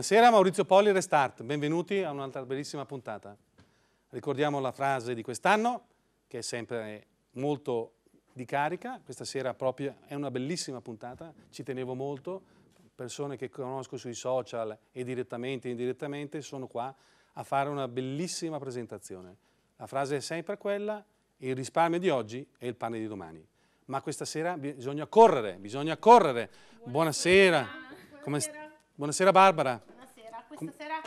Buonasera Maurizio Polli, Restart, benvenuti a un'altra bellissima puntata. Ricordiamo la frase di quest'anno, che è sempre molto di carica, questa sera proprio è una bellissima puntata, ci tenevo molto, persone che conosco sui social e direttamente e indirettamente sono qua a fare una bellissima presentazione. La frase è sempre quella, il risparmio di oggi è il pane di domani. Ma questa sera bisogna correre, bisogna correre. Buonasera. Buonasera. Come stai? Buonasera Barbara. Buonasera, questa sera è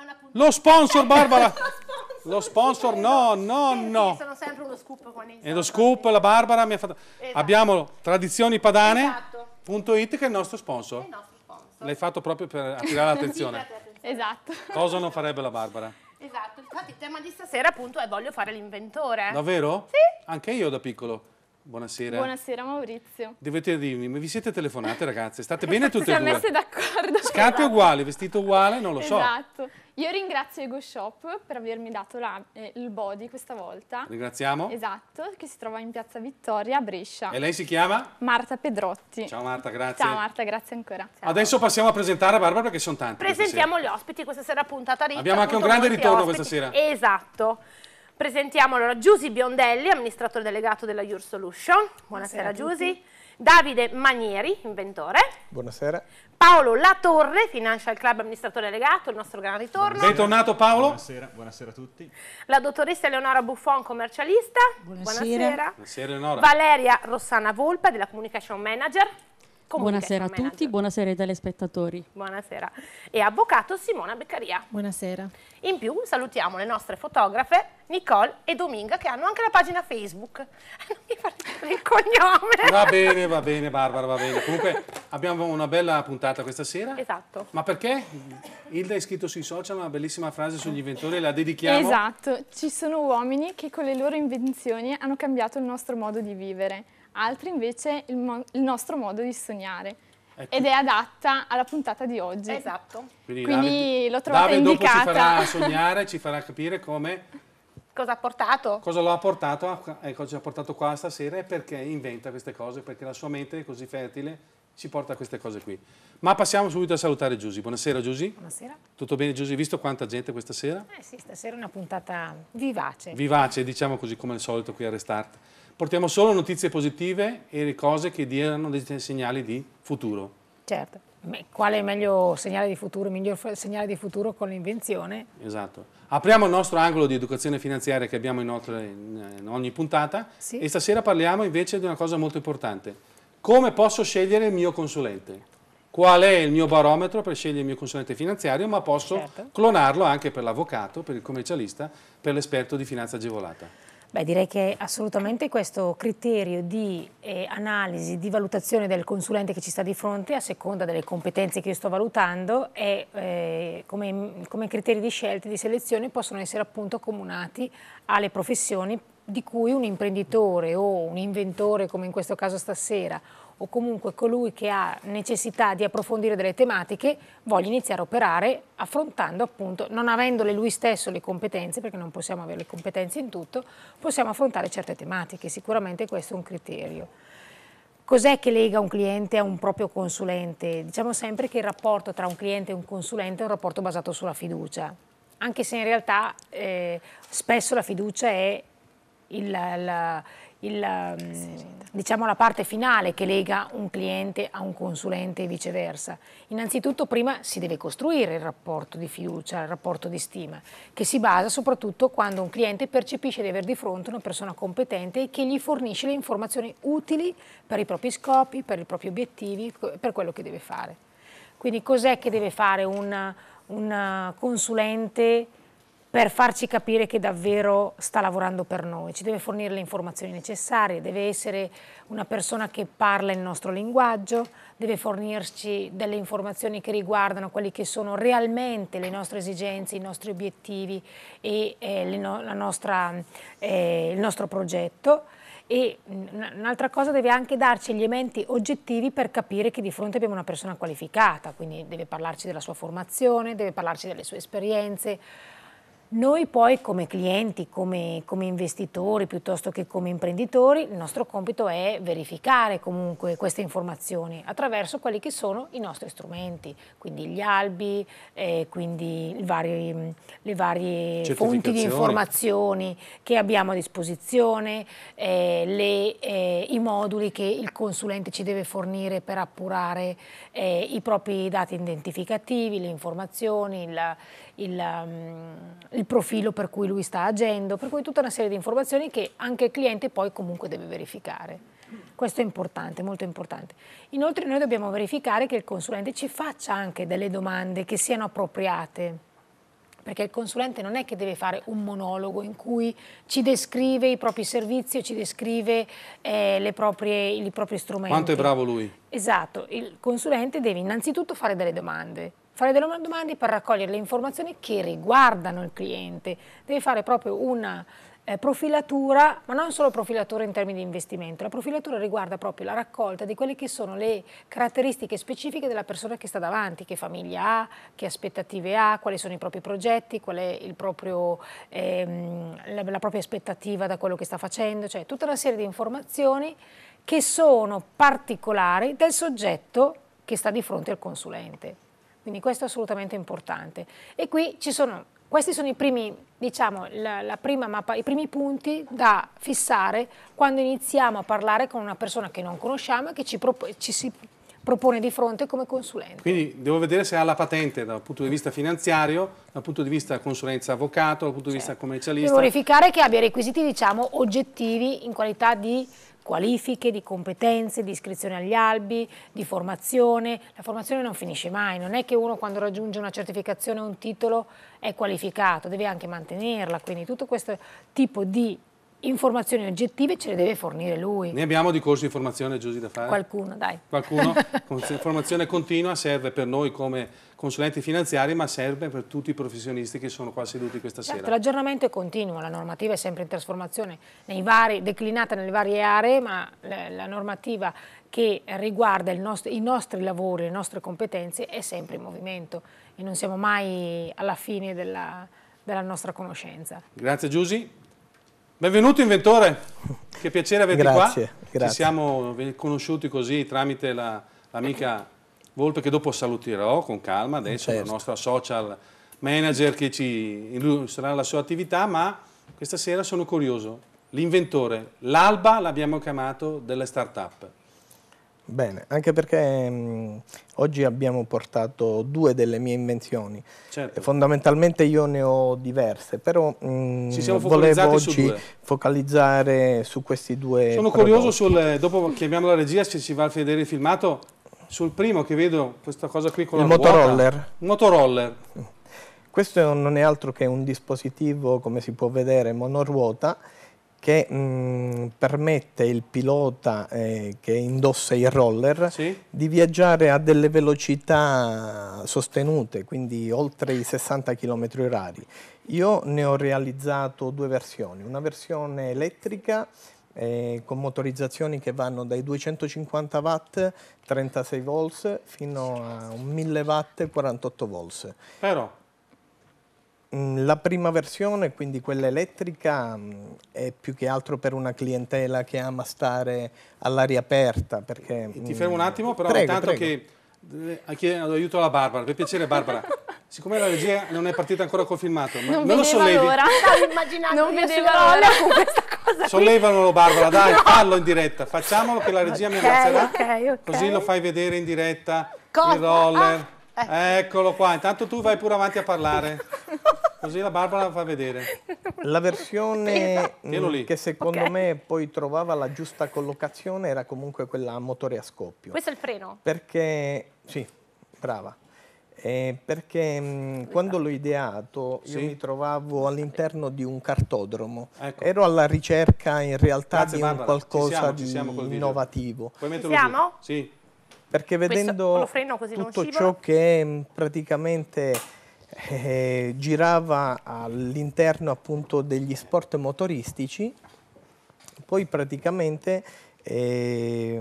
una puntata. Lo sponsor Barbara! lo sponsor no, no, no. Sono sempre uno scoop con il E lo scoop, la Barbara mi ha fatto... Esatto. Abbiamo tradizionipadane.it esatto. che è il nostro sponsor. È il nostro sponsor. L'hai fatto proprio per attirare l'attenzione. esatto. Cosa non farebbe la Barbara? Esatto, infatti il tema di stasera appunto è voglio fare l'inventore. Davvero? Sì. Anche io da piccolo. Buonasera. Buonasera Maurizio. Dovete dirmi, ma vi siete telefonate ragazze? State bene tutte e due? messe d'accordo. Scarpe esatto. uguali, vestito uguale, non lo so. Esatto. Io ringrazio Ego Shop per avermi dato la, eh, il body questa volta. Ringraziamo. Esatto, che si trova in Piazza Vittoria a Brescia. E lei si chiama? Marta Pedrotti. Ciao Marta, grazie. Ciao Marta, grazie ancora. Ciao. Adesso passiamo a presentare Barbara perché sono tanti. Presentiamo gli ospiti, questa sera puntata ricca. Abbiamo anche un grande ritorno ospiti. questa sera. Esatto. Presentiamo allora Giusy Biondelli, amministratore delegato della Your Solution. Buonasera, Buonasera Giusy. Davide Manieri, inventore. Buonasera. Paolo Latorre, Financial Club amministratore delegato, il nostro gran ritorno. Bentornato Paolo. Buonasera, buonasera, a tutti. La dottoressa Eleonora Buffon, commercialista. Buonasera. Buonasera. buonasera Eleonora. Valeria Rossana Volpa, della Communication Manager. Comunque, buonasera a tutti, buonasera ai telespettatori. Buonasera. E avvocato Simona Beccaria. Buonasera. In più salutiamo le nostre fotografe Nicole e Dominga che hanno anche la pagina Facebook. Non mi fate il cognome. Va bene, va bene Barbara, va bene. Comunque abbiamo una bella puntata questa sera. Esatto. Ma perché? Hilda è scritto sui social una bellissima frase sugli inventori, e la dedichiamo. Esatto, ci sono uomini che con le loro invenzioni hanno cambiato il nostro modo di vivere altri invece il, il nostro modo di sognare. Ecco. Ed è adatta alla puntata di oggi. Esatto. Quindi, Quindi l'ho trovata Davide indicata. Dopo ci farà sognare, ci farà capire come Cosa ha portato? Cosa lo ha portato, ecco, ci ha portato qua stasera e perché inventa queste cose, perché la sua mente è così fertile, ci porta a queste cose qui. Ma passiamo subito a salutare Giusy. Buonasera Giusy. Buonasera. Tutto bene Giusy? Visto quanta gente questa sera? Eh sì, stasera è una puntata vivace. Vivace, diciamo così come al solito qui a Restart portiamo solo notizie positive e cose che diano dei segnali di futuro. Certo, quale è il miglior segnale di futuro con l'invenzione? Esatto. Apriamo il nostro angolo di educazione finanziaria che abbiamo inoltre in ogni puntata sì. e stasera parliamo invece di una cosa molto importante. Come posso scegliere il mio consulente? Qual è il mio barometro per scegliere il mio consulente finanziario, ma posso certo. clonarlo anche per l'avvocato, per il commercialista, per l'esperto di finanza agevolata. Beh, direi che assolutamente questo criterio di eh, analisi, di valutazione del consulente che ci sta di fronte, a seconda delle competenze che io sto valutando, è, eh, come, come criteri di scelta e di selezione possono essere appunto accomunati alle professioni di cui un imprenditore o un inventore, come in questo caso stasera, o comunque colui che ha necessità di approfondire delle tematiche voglia iniziare a operare affrontando appunto, non avendole lui stesso le competenze, perché non possiamo avere le competenze in tutto, possiamo affrontare certe tematiche, sicuramente questo è un criterio. Cos'è che lega un cliente a un proprio consulente? Diciamo sempre che il rapporto tra un cliente e un consulente è un rapporto basato sulla fiducia, anche se in realtà eh, spesso la fiducia è il, la, il, ehm, diciamo, la parte finale che lega un cliente a un consulente e viceversa. Innanzitutto prima si deve costruire il rapporto di fiducia, il rapporto di stima, che si basa soprattutto quando un cliente percepisce di aver di fronte una persona competente che gli fornisce le informazioni utili per i propri scopi, per i propri obiettivi, per quello che deve fare. Quindi cos'è che deve fare un consulente? per farci capire che davvero sta lavorando per noi, ci deve fornire le informazioni necessarie, deve essere una persona che parla il nostro linguaggio, deve fornirci delle informazioni che riguardano quelle che sono realmente le nostre esigenze, i nostri obiettivi e eh, no nostra, eh, il nostro progetto e mm, un'altra cosa deve anche darci gli elementi oggettivi per capire che di fronte abbiamo una persona qualificata, quindi deve parlarci della sua formazione, deve parlarci delle sue esperienze, noi poi come clienti, come, come, investitori piuttosto che come imprenditori, il nostro compito è verificare comunque queste informazioni attraverso quelli che sono i nostri strumenti, quindi gli albi, eh, quindi vari, mm, le varie fonti di informazioni che abbiamo a disposizione, eh, le, eh, i moduli che il consulente ci deve fornire per appurare eh, i propri dati identificativi, le informazioni, il il, um, il profilo per cui lui sta agendo, per cui tutta una serie di informazioni che anche il cliente poi comunque deve verificare. Questo è importante, molto importante. Inoltre noi dobbiamo verificare che il consulente ci faccia anche delle domande che siano appropriate perché il consulente non è che deve fare un monologo in cui ci descrive i propri servizi o ci descrive eh, proprie, i propri strumenti. Quanto è bravo lui? Esatto, il consulente deve innanzitutto fare delle domande fare delle domande per raccogliere le informazioni che riguardano il cliente. Deve fare proprio una eh, profilatura, ma non solo profilatura in termini di investimento, la profilatura riguarda proprio la raccolta di quelle che sono le caratteristiche specifiche della persona che sta davanti, che famiglia ha, che aspettative ha, quali sono i propri progetti, qual è proprio, ehm, la, la propria aspettativa da quello che sta facendo, cioè tutta una serie di informazioni che sono particolari del soggetto che sta di fronte al consulente. Quindi questo è assolutamente importante. E qui ci sono, questi sono i primi, diciamo, la, la prima mappa, i primi punti da fissare quando iniziamo a parlare con una persona che non conosciamo e che ci, ci si propone di fronte come consulente. Quindi devo vedere se ha la patente dal punto di vista finanziario, dal punto di vista consulenza avvocato, dal punto di vista commercialista. Devo verificare che abbia requisiti diciamo oggettivi in qualità di qualifiche, di competenze, di iscrizione agli albi, di formazione. La formazione non finisce mai, non è che uno quando raggiunge una certificazione o un titolo è qualificato, deve anche mantenerla, quindi tutto questo tipo di informazioni oggettive ce le deve fornire lui. Ne abbiamo di corso di formazione, Giusy, da fare? Qualcuno, dai. Qualcuno. formazione continua serve per noi come consulenti finanziari, ma serve per tutti i professionisti che sono qua seduti questa certo, sera. L'aggiornamento è continuo, la normativa è sempre in trasformazione, vari, declinata nelle varie aree, ma la, normativa che riguarda nostro, i nostri lavori, le nostre competenze, è sempre in movimento e non siamo mai alla fine della, della nostra conoscenza. Grazie Giussi. Benvenuto inventore, che piacere averti grazie, qua. Grazie. Ci siamo conosciuti così tramite l'amica la, Volpe che dopo saluterò con calma, adesso certo. la nostra social manager che ci illustrerà la sua attività, ma questa sera sono curioso. L'inventore, l'alba l'abbiamo chiamato delle start-up. Bene, anche perché mh, mm, oggi abbiamo portato due delle mie invenzioni. Certo. Fondamentalmente io ne ho diverse, però mh, mm, volevo oggi due. focalizzare su questi due. Sono prodotti. curioso, sul, dopo chiamiamo la regia se ci va a vedere il filmato, sul primo che vedo questa cosa qui con il la motoroller. Ruota. motoroller. Questo non è altro che un dispositivo, come si può vedere, monoruota che mh, permette il pilota eh, che indossa i roller sì. di viaggiare a delle velocità sostenute, quindi oltre i 60 km h Io ne ho realizzato due versioni, una versione elettrica eh, con motorizzazioni che vanno dai 250 watt 36 volts fino a 1000 watt 48 volts. Però Mm, la prima versione, quindi quella elettrica, mm, è più che altro per una clientela che ama stare all'aria aperta. Perché, Ti mm, fermo un attimo, però prego, intanto prego. che eh, chiedo aiuto alla Barbara. Per piacere Barbara, siccome la regia non è partita ancora col filmato, non, non lo sollevi. L'ora. immaginando non vedevo l'ora con questa cosa. Sollevalo Barbara, dai, no. fallo in diretta. Facciamolo che la regia okay, mi ringrazierà. Okay, okay. Così lo fai vedere in diretta. Cosa? Il roller. Ah. Ecco. Eccolo qua, intanto tu vai pure avanti a parlare. Così la Barbara la fa vedere. La versione che secondo okay. me poi trovava la giusta collocazione era comunque quella a motore a scoppio. Questo è il freno? Perché, sì, brava. Eh, perché mh, mm, quando l'ho ideato sì. io mi trovavo all'interno di un cartodromo, ecco. ero alla ricerca in realtà Grazie, di Barbara. qualcosa ci siamo, ci di innovativo. Ci siamo? Sì. Perché vedendo Questo, tutto cibo... ciò che mm, praticamente eh, girava all'interno appunto degli sport motoristici, poi praticamente eh,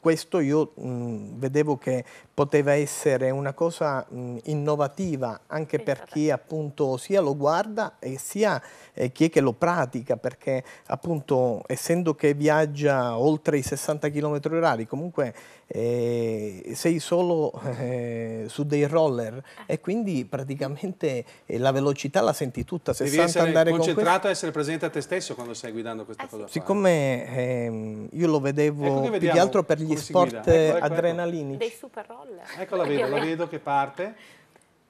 questo io mh, mm, vedevo che poteva essere una cosa mh, mm, innovativa anche sì, per vabbè. chi appunto sia lo guarda e sia eh, chi è che lo pratica perché appunto essendo che viaggia oltre i 60 km orari comunque eh, sei solo eh, su dei roller eh. e quindi praticamente eh, la velocità la senti tutta. Se Devi essere andare concentrato con a essere presente a te stesso quando stai guidando questa eh, cosa. Siccome ehm, io lo vedevo ecco più che altro per gli sport ecco, ecco, ecco, adrenalinici. Dei super roller. Ecco la vedo, la vedo che parte.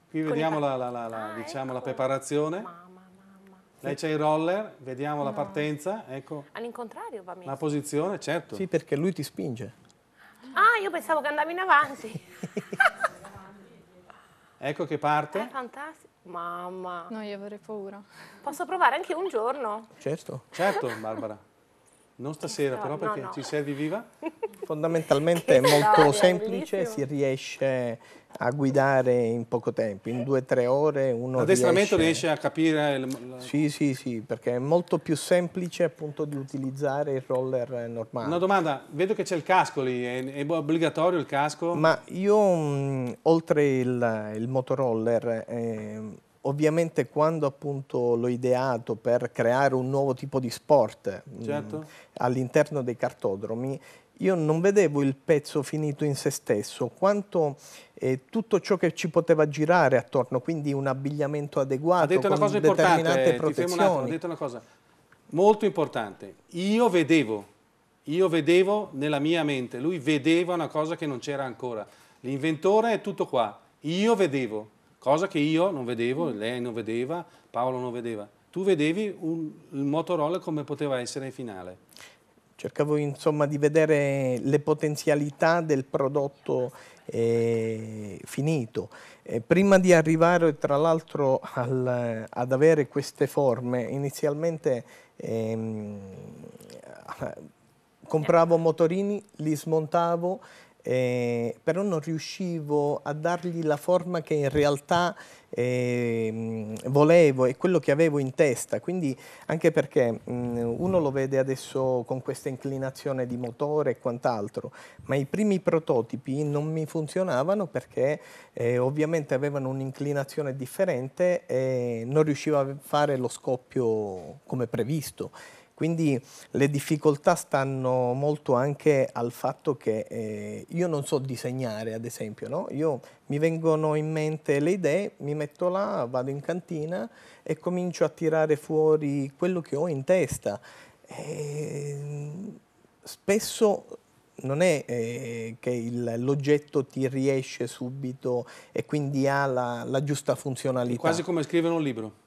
Qui con vediamo la, la, la, la ah, diciamo, ecco. preparazione. Mamma, mamma. Lei c'è il roller, vediamo no. la partenza, ecco. All'incontrario va messo. La posizione, certo. Sì, perché lui ti spinge. Ah, io pensavo che andavi in avanti. ecco che parte. È fantastico. Mamma. No, io avrei paura. Posso provare anche un giorno? Certo. Certo, Barbara. Non stasera, però, perché no, no. ci servi viva? Fondamentalmente è molto semplice, si riesce a guidare in poco tempo, in due o tre ore uno L'addestramento riesce... riesce... a capire... Il... Sì, sì, sì, perché è molto più semplice appunto di utilizzare il roller normale. Una domanda, vedo che c'è il casco lì, è, obbligatorio il casco? Ma io, mh, oltre il, il motoroller, eh, ovviamente quando appunto l'ho ideato per creare un nuovo tipo di sport mm, certo. all'interno dei cartodromi, io non vedevo il pezzo finito in se stesso, quanto eh, tutto ciò che ci poteva girare attorno, quindi un abbigliamento adeguato, con una determinate protezioni. Attimo, ha detto una cosa molto importante. Io vedevo, io vedevo nella mia mente, lui vedeva una cosa che non c'era ancora. L'inventore è tutto qua, io vedevo cosa che io non vedevo, mm. lei non vedeva, Paolo non vedeva. Tu vedevi un, il Motorola come poteva essere in finale. Cercavo insomma di vedere le potenzialità del prodotto eh, finito. Eh, prima di arrivare tra l'altro ad avere queste forme, inizialmente ehm, compravo motorini, li smontavo, eh, però non riuscivo a dargli la forma che in realtà eh, volevo e quello che avevo in testa, quindi anche perché mh, mm, uno lo vede adesso con questa inclinazione di motore e quant'altro, ma i primi prototipi non mi funzionavano perché eh, ovviamente avevano un'inclinazione differente e non riuscivo a fare lo scoppio come previsto. Quindi le difficoltà stanno molto anche al fatto che eh, io non so disegnare, ad esempio, no? io, mi vengono in mente le idee, mi metto là, vado in cantina e comincio a tirare fuori quello che ho in testa. E ehm, spesso non è eh, che l'oggetto ti riesce subito e quindi ha la, la giusta funzionalità. È quasi come scrivere un libro.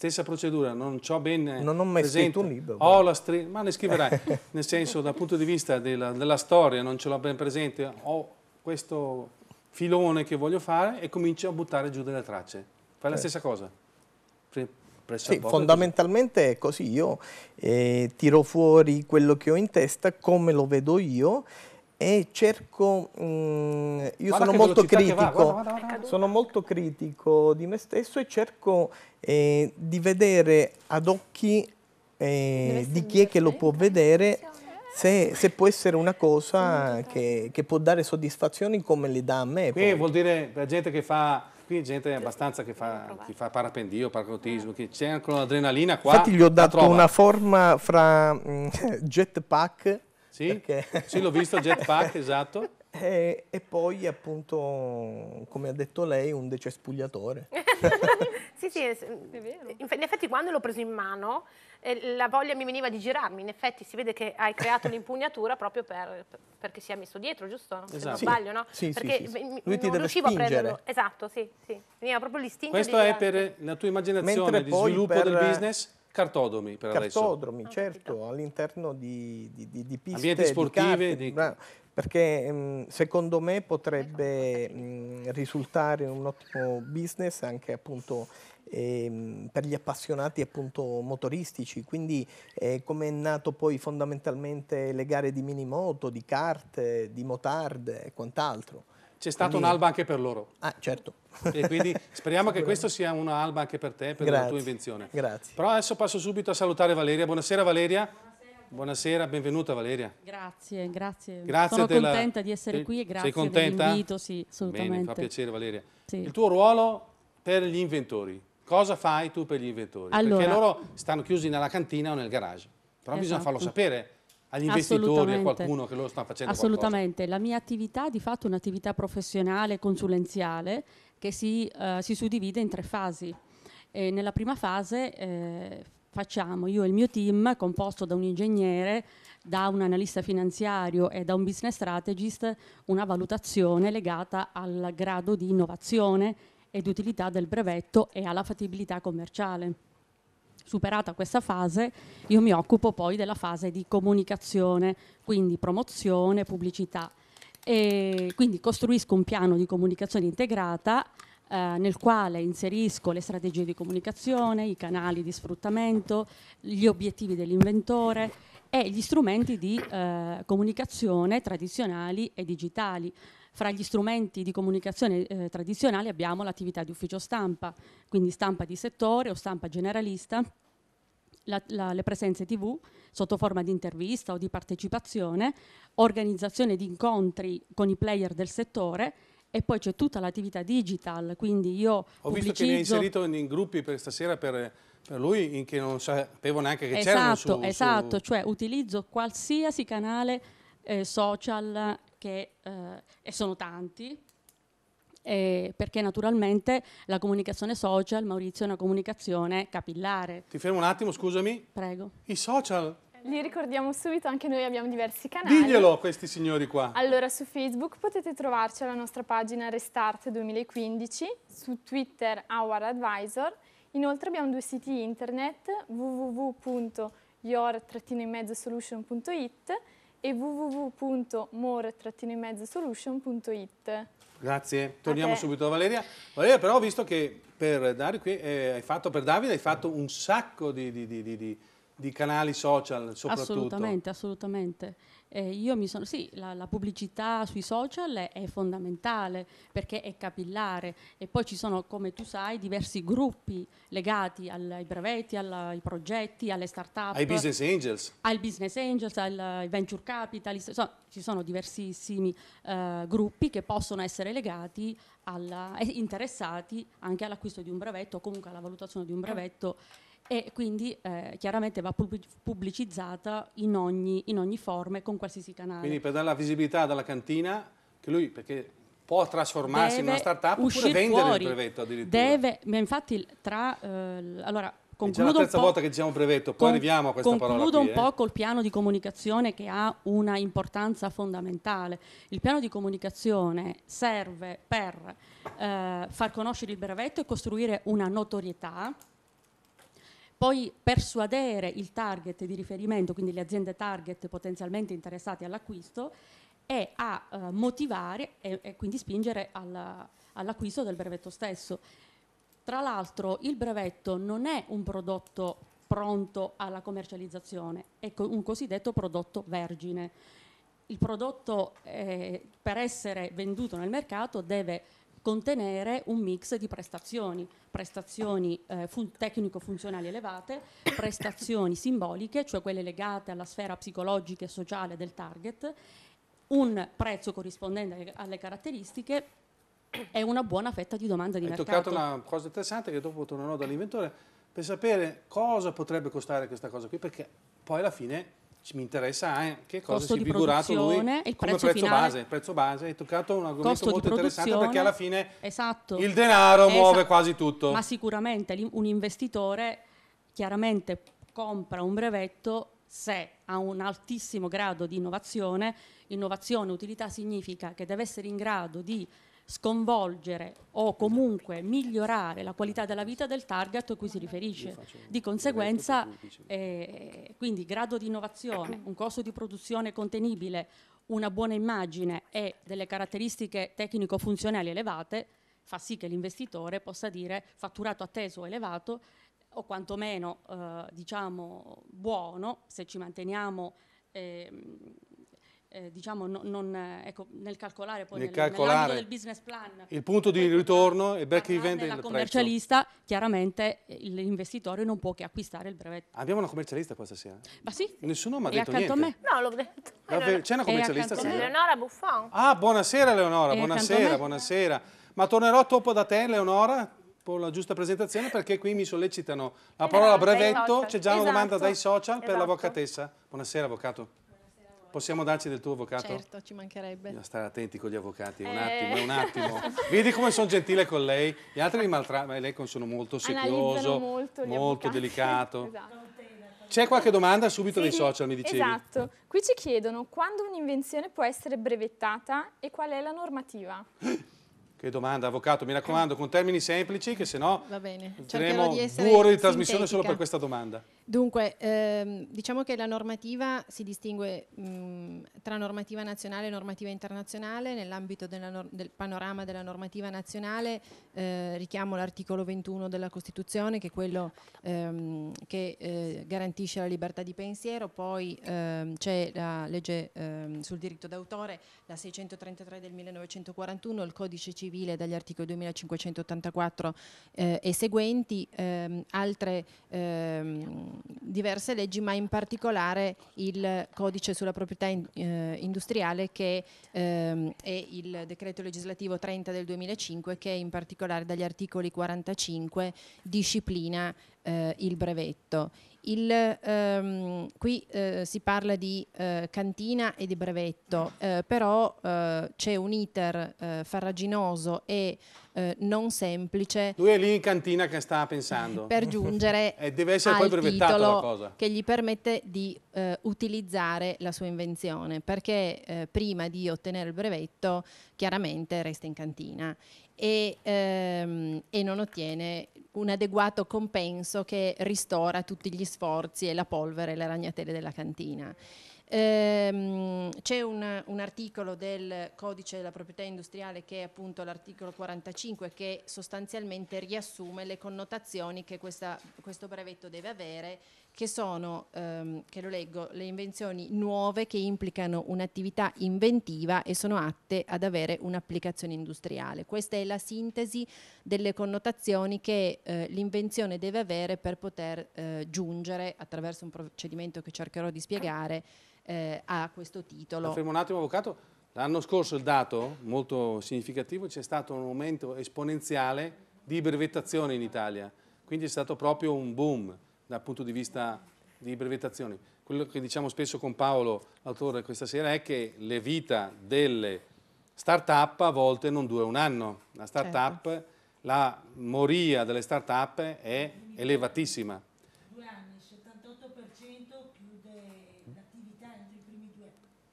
Stessa procedura, non ho ben eh, Non ho mai presente. scritto un libro. Ho la ma ne scriverai. Nel senso, dal punto di vista della, della storia, non ce l'ho ben presente. Ho questo filone che voglio fare e comincio a buttare giù delle tracce. Fai eh. la certo. stessa cosa. Pre- sì, fondamentalmente così. è così, io eh, tiro fuori quello che ho in testa, come lo vedo io e cerco, mm, io sono molto, critico, va, guarda, guarda, guarda. sono molto critico di me stesso e cerco eh, di vedere ad occhi eh, di chi è che lo eh, può vedere se, se può essere una cosa che, che, può dare soddisfazioni come le dà a me. Qui poi. vuol dire la gente che fa qui è gente abbastanza che fa, chi fa parapendio, paracadutismo, eh. c'è anche un'adrenalina qua. Infatti gli ho dato una forma fra mm, jetpack sì, perché... sì l'ho visto, jetpack, esatto. E, e, poi appunto, come ha detto lei, un decespugliatore. sì, sì, è vero. in effetti quando l'ho preso in mano eh, la voglia mi veniva di girarmi, in effetti si vede che hai creato l'impugnatura proprio per, perché si è messo dietro, giusto? Esatto. Se non esatto. sbaglio, no? Sì, perché sì, sì. Lui ti non riuscivo spingere. a prenderlo. Esatto, sì, sì. Veniva proprio l'istinto Questo è per la tua immaginazione, Mentre di sviluppo per... del business? Cartodomi per Cartodromi, adesso. Ah, certo, all'interno di, di, di, di piste. Ambienti sportive. Di carte, di... Perché mm, secondo me potrebbe ecco, ecco, mm, ecco. risultare un ottimo business anche appunto ehm, per gli appassionati appunto motoristici, quindi eh, come è nato poi fondamentalmente le gare di minimoto, di kart, di motard e quant'altro c'è stata quindi... un'alba anche per loro. Ah, certo. E quindi speriamo che questo sia un'alba anche per te, per Grazie. la tua invenzione. Grazie. Però adesso passo subito a salutare Valeria. Buonasera Valeria. Buonasera, benvenuta Valeria. Grazie, grazie. grazie Sono della... contenta di essere qui e grazie Sei contenta? dell'invito, sì, assolutamente. Bene, fa piacere Valeria. Sì. Il tuo ruolo per gli inventori, cosa fai tu per gli inventori? Allora... Perché loro stanno chiusi nella cantina o nel garage, però esatto. bisogna farlo sapere agli investitori, a qualcuno che loro sta facendo Assolutamente, qualcosa. la mia attività di fatto è un'attività professionale consulenziale che si, uh, si suddivide in tre fasi. E nella prima fase eh, facciamo io e il mio team composto da un ingegnere, da un analista finanziario e da un business strategist una valutazione legata al grado di innovazione ed utilità del brevetto e alla fattibilità commerciale. Superata questa fase, io mi occupo poi della fase di comunicazione, quindi promozione, pubblicità. E quindi costruisco un piano di comunicazione integrata eh, nel quale inserisco le strategie di comunicazione, i canali di sfruttamento, gli obiettivi dell'inventore e gli strumenti di eh, comunicazione tradizionali e digitali. Fra gli strumenti di comunicazione eh, tradizionali abbiamo l'attività di ufficio stampa, quindi stampa di settore o stampa generalista, la, la, le presenze tv sotto forma di intervista o di partecipazione, organizzazione di incontri con i player del settore e poi c'è tutta l'attività digital, quindi io Ho visto che mi ha inserito in, in, gruppi per stasera per, per lui in che non sapevo neanche che esatto, su, Esatto, su... cioè utilizzo qualsiasi canale eh, social che eh, sono tanti, eh, perché naturalmente la comunicazione social, Maurizio, è una comunicazione capillare. Ti fermo un attimo, scusami. Prego. I social li ricordiamo subito, anche noi abbiamo diversi canali. Diglielo a questi signori qua. Allora, su Facebook potete trovarci alla nostra pagina Restart 2015, su Twitter Our Advisor. Inoltre abbiamo due siti internet www.your-solution.it e www.more-solution.it. Grazie, torniamo a subito da Valeria. Valeria però ho visto che per, qui, eh, hai fatto, per Davide hai fatto un sacco di, di, di, di canali social soprattutto. Assolutamente, assolutamente. Eh, io mi sono, sì, la, la, pubblicità sui social è, è fondamentale perché è capillare e poi ci sono, come tu sai, diversi gruppi legati al, ai brevetti, alla, ai progetti, alle start-up. Ai business angels. Al business angels, ai venture capitalist, insomma, ci sono diversissimi eh, gruppi che possono essere legati alla, eh, interessati anche all'acquisto di un brevetto o comunque alla valutazione di un brevetto. Eh e quindi eh, chiaramente va pubblicizzata in ogni, in ogni forma e con qualsiasi canale. Quindi per dare la visibilità dalla cantina, che lui perché può trasformarsi deve in una startup oppure vendere fuori. il brevetto addirittura. Deve, infatti tra... Eh, allora, concludo è già la terza volta che diciamo brevetto, poi arriviamo a questa concludo parola. Concludo un eh. po' col piano di comunicazione che ha una importanza fondamentale. Il piano di comunicazione serve per eh, far conoscere il brevetto e costruire una notorietà poi persuadere il target di riferimento, quindi le aziende target potenzialmente interessate all'acquisto, e a eh, motivare e, e, quindi spingere alla, all'acquisto del brevetto stesso. Tra l'altro il brevetto non è un prodotto pronto alla commercializzazione, è co- un cosiddetto prodotto vergine. Il prodotto eh, per essere venduto nel mercato deve contenere un mix di prestazioni, prestazioni eh, fun tecnico-funzionali elevate, prestazioni simboliche, cioè quelle legate alla sfera psicologica e sociale del target, un prezzo corrispondente alle caratteristiche e una buona fetta di domanda di Hai mercato. Hai toccato una cosa interessante che dopo tornerò dall'inventore per sapere cosa potrebbe costare questa cosa qui, perché poi alla fine mi interessa anche eh, che cosa si è figurato lui come prezzo, prezzo base. Prezzo base hai toccato un argomento molto interessante perché alla fine esatto. il denaro esatto. muove quasi tutto. Ma sicuramente un investitore chiaramente compra un brevetto se ha un altissimo grado di innovazione. Innovazione, utilità significa che deve essere in grado di sconvolgere o comunque migliorare la qualità della vita del target a cui si riferisce. Di conseguenza, eh, quindi grado di innovazione, un costo di produzione contenibile, una buona immagine e delle caratteristiche tecnico-funzionali elevate fa sì che l'investitore possa dire fatturato atteso elevato o quantomeno eh, diciamo buono se ci manteniamo eh, eh, diciamo, no, non, eh, ecco, nel calcolare poi nel, nel del business plan il punto di ritorno e back event del commercialista prezzo. chiaramente eh, l'investitore non può che acquistare il brevetto abbiamo una commercialista questa sera? ma sì nessuno mi ha detto niente a me. no l'ho detto Davvero, c'è una commercialista stasera? Eleonora Buffon ah buonasera Eleonora buonasera buonasera ma tornerò dopo da te Eleonora la giusta presentazione perché qui mi sollecitano la parola esatto, brevetto, esatto. c'è già una esatto, domanda dai esatto, social esatto. per l'avvocatessa. Buonasera avvocato. Possiamo darci del tuo avvocato? Certo, ci mancherebbe. Bisogna stare attenti con gli avvocati, un eh. attimo, un attimo. Vedi come sono gentile con lei? Gli altri mi maltrattano, lei sono molto secchioso, molto, molto delicato. Esatto. C'è qualche domanda subito sì, dei social, mi dicevi. Esatto. Qui ci chiedono quando un'invenzione può essere brevettata e qual è la normativa? Che domanda, avvocato, mi raccomando, con termini semplici, che se no... Va bene, cercherò di essere Due ore di sintetica. trasmissione solo per questa domanda. Dunque, ehm, diciamo che la normativa si distingue mh, tra normativa nazionale e normativa internazionale. Nell'ambito no del panorama della normativa nazionale eh, richiamo l'articolo 21 della Costituzione che è quello ehm, che eh, garantisce la libertà di pensiero, poi ehm, c'è la legge ehm, sul diritto d'autore, la 633 del 1941, il codice civile dagli articoli 2584 eh, e seguenti, ehm, altre ehm, diverse leggi, ma in particolare il codice sulla proprietà in, eh, industriale che ehm, è il decreto legislativo 30 del 2005 che in particolare dagli articoli 45 disciplina eh, il brevetto. Il, ehm, qui eh, si parla di eh, cantina e di brevetto, eh, però eh, c'è un iter eh, farraginoso e eh, non semplice. Lui è lì in cantina che sta pensando. Per giungere e deve essere poi brevettato la cosa. che gli permette di utilizzare la sua invenzione, perché prima di ottenere il brevetto chiaramente resta in cantina e, ehm, e non ottiene un adeguato compenso che ristora tutti gli sforzi e la polvere e le ragnatele della cantina. Ehm, c'è un, un, articolo del codice della proprietà industriale che è appunto l'articolo 45 che sostanzialmente riassume le connotazioni che questa, questo brevetto deve avere che sono, ehm, che lo leggo, le invenzioni nuove che implicano un'attività inventiva e sono atte ad avere un'applicazione industriale. Questa è la sintesi delle connotazioni che eh, l'invenzione deve avere per poter eh, giungere attraverso un procedimento che cercherò di spiegare eh, a questo titolo. La fermo un attimo, Avvocato. L'anno scorso il dato, molto significativo, c'è stato un aumento esponenziale di brevettazioni in Italia. Quindi è stato proprio un boom dal punto di vista di brevettazioni. Quello che diciamo spesso con Paolo, l'autore, questa sera è che le vita delle start-up a volte non dura un anno. La, start certo. la moria delle start-up è elevatissima.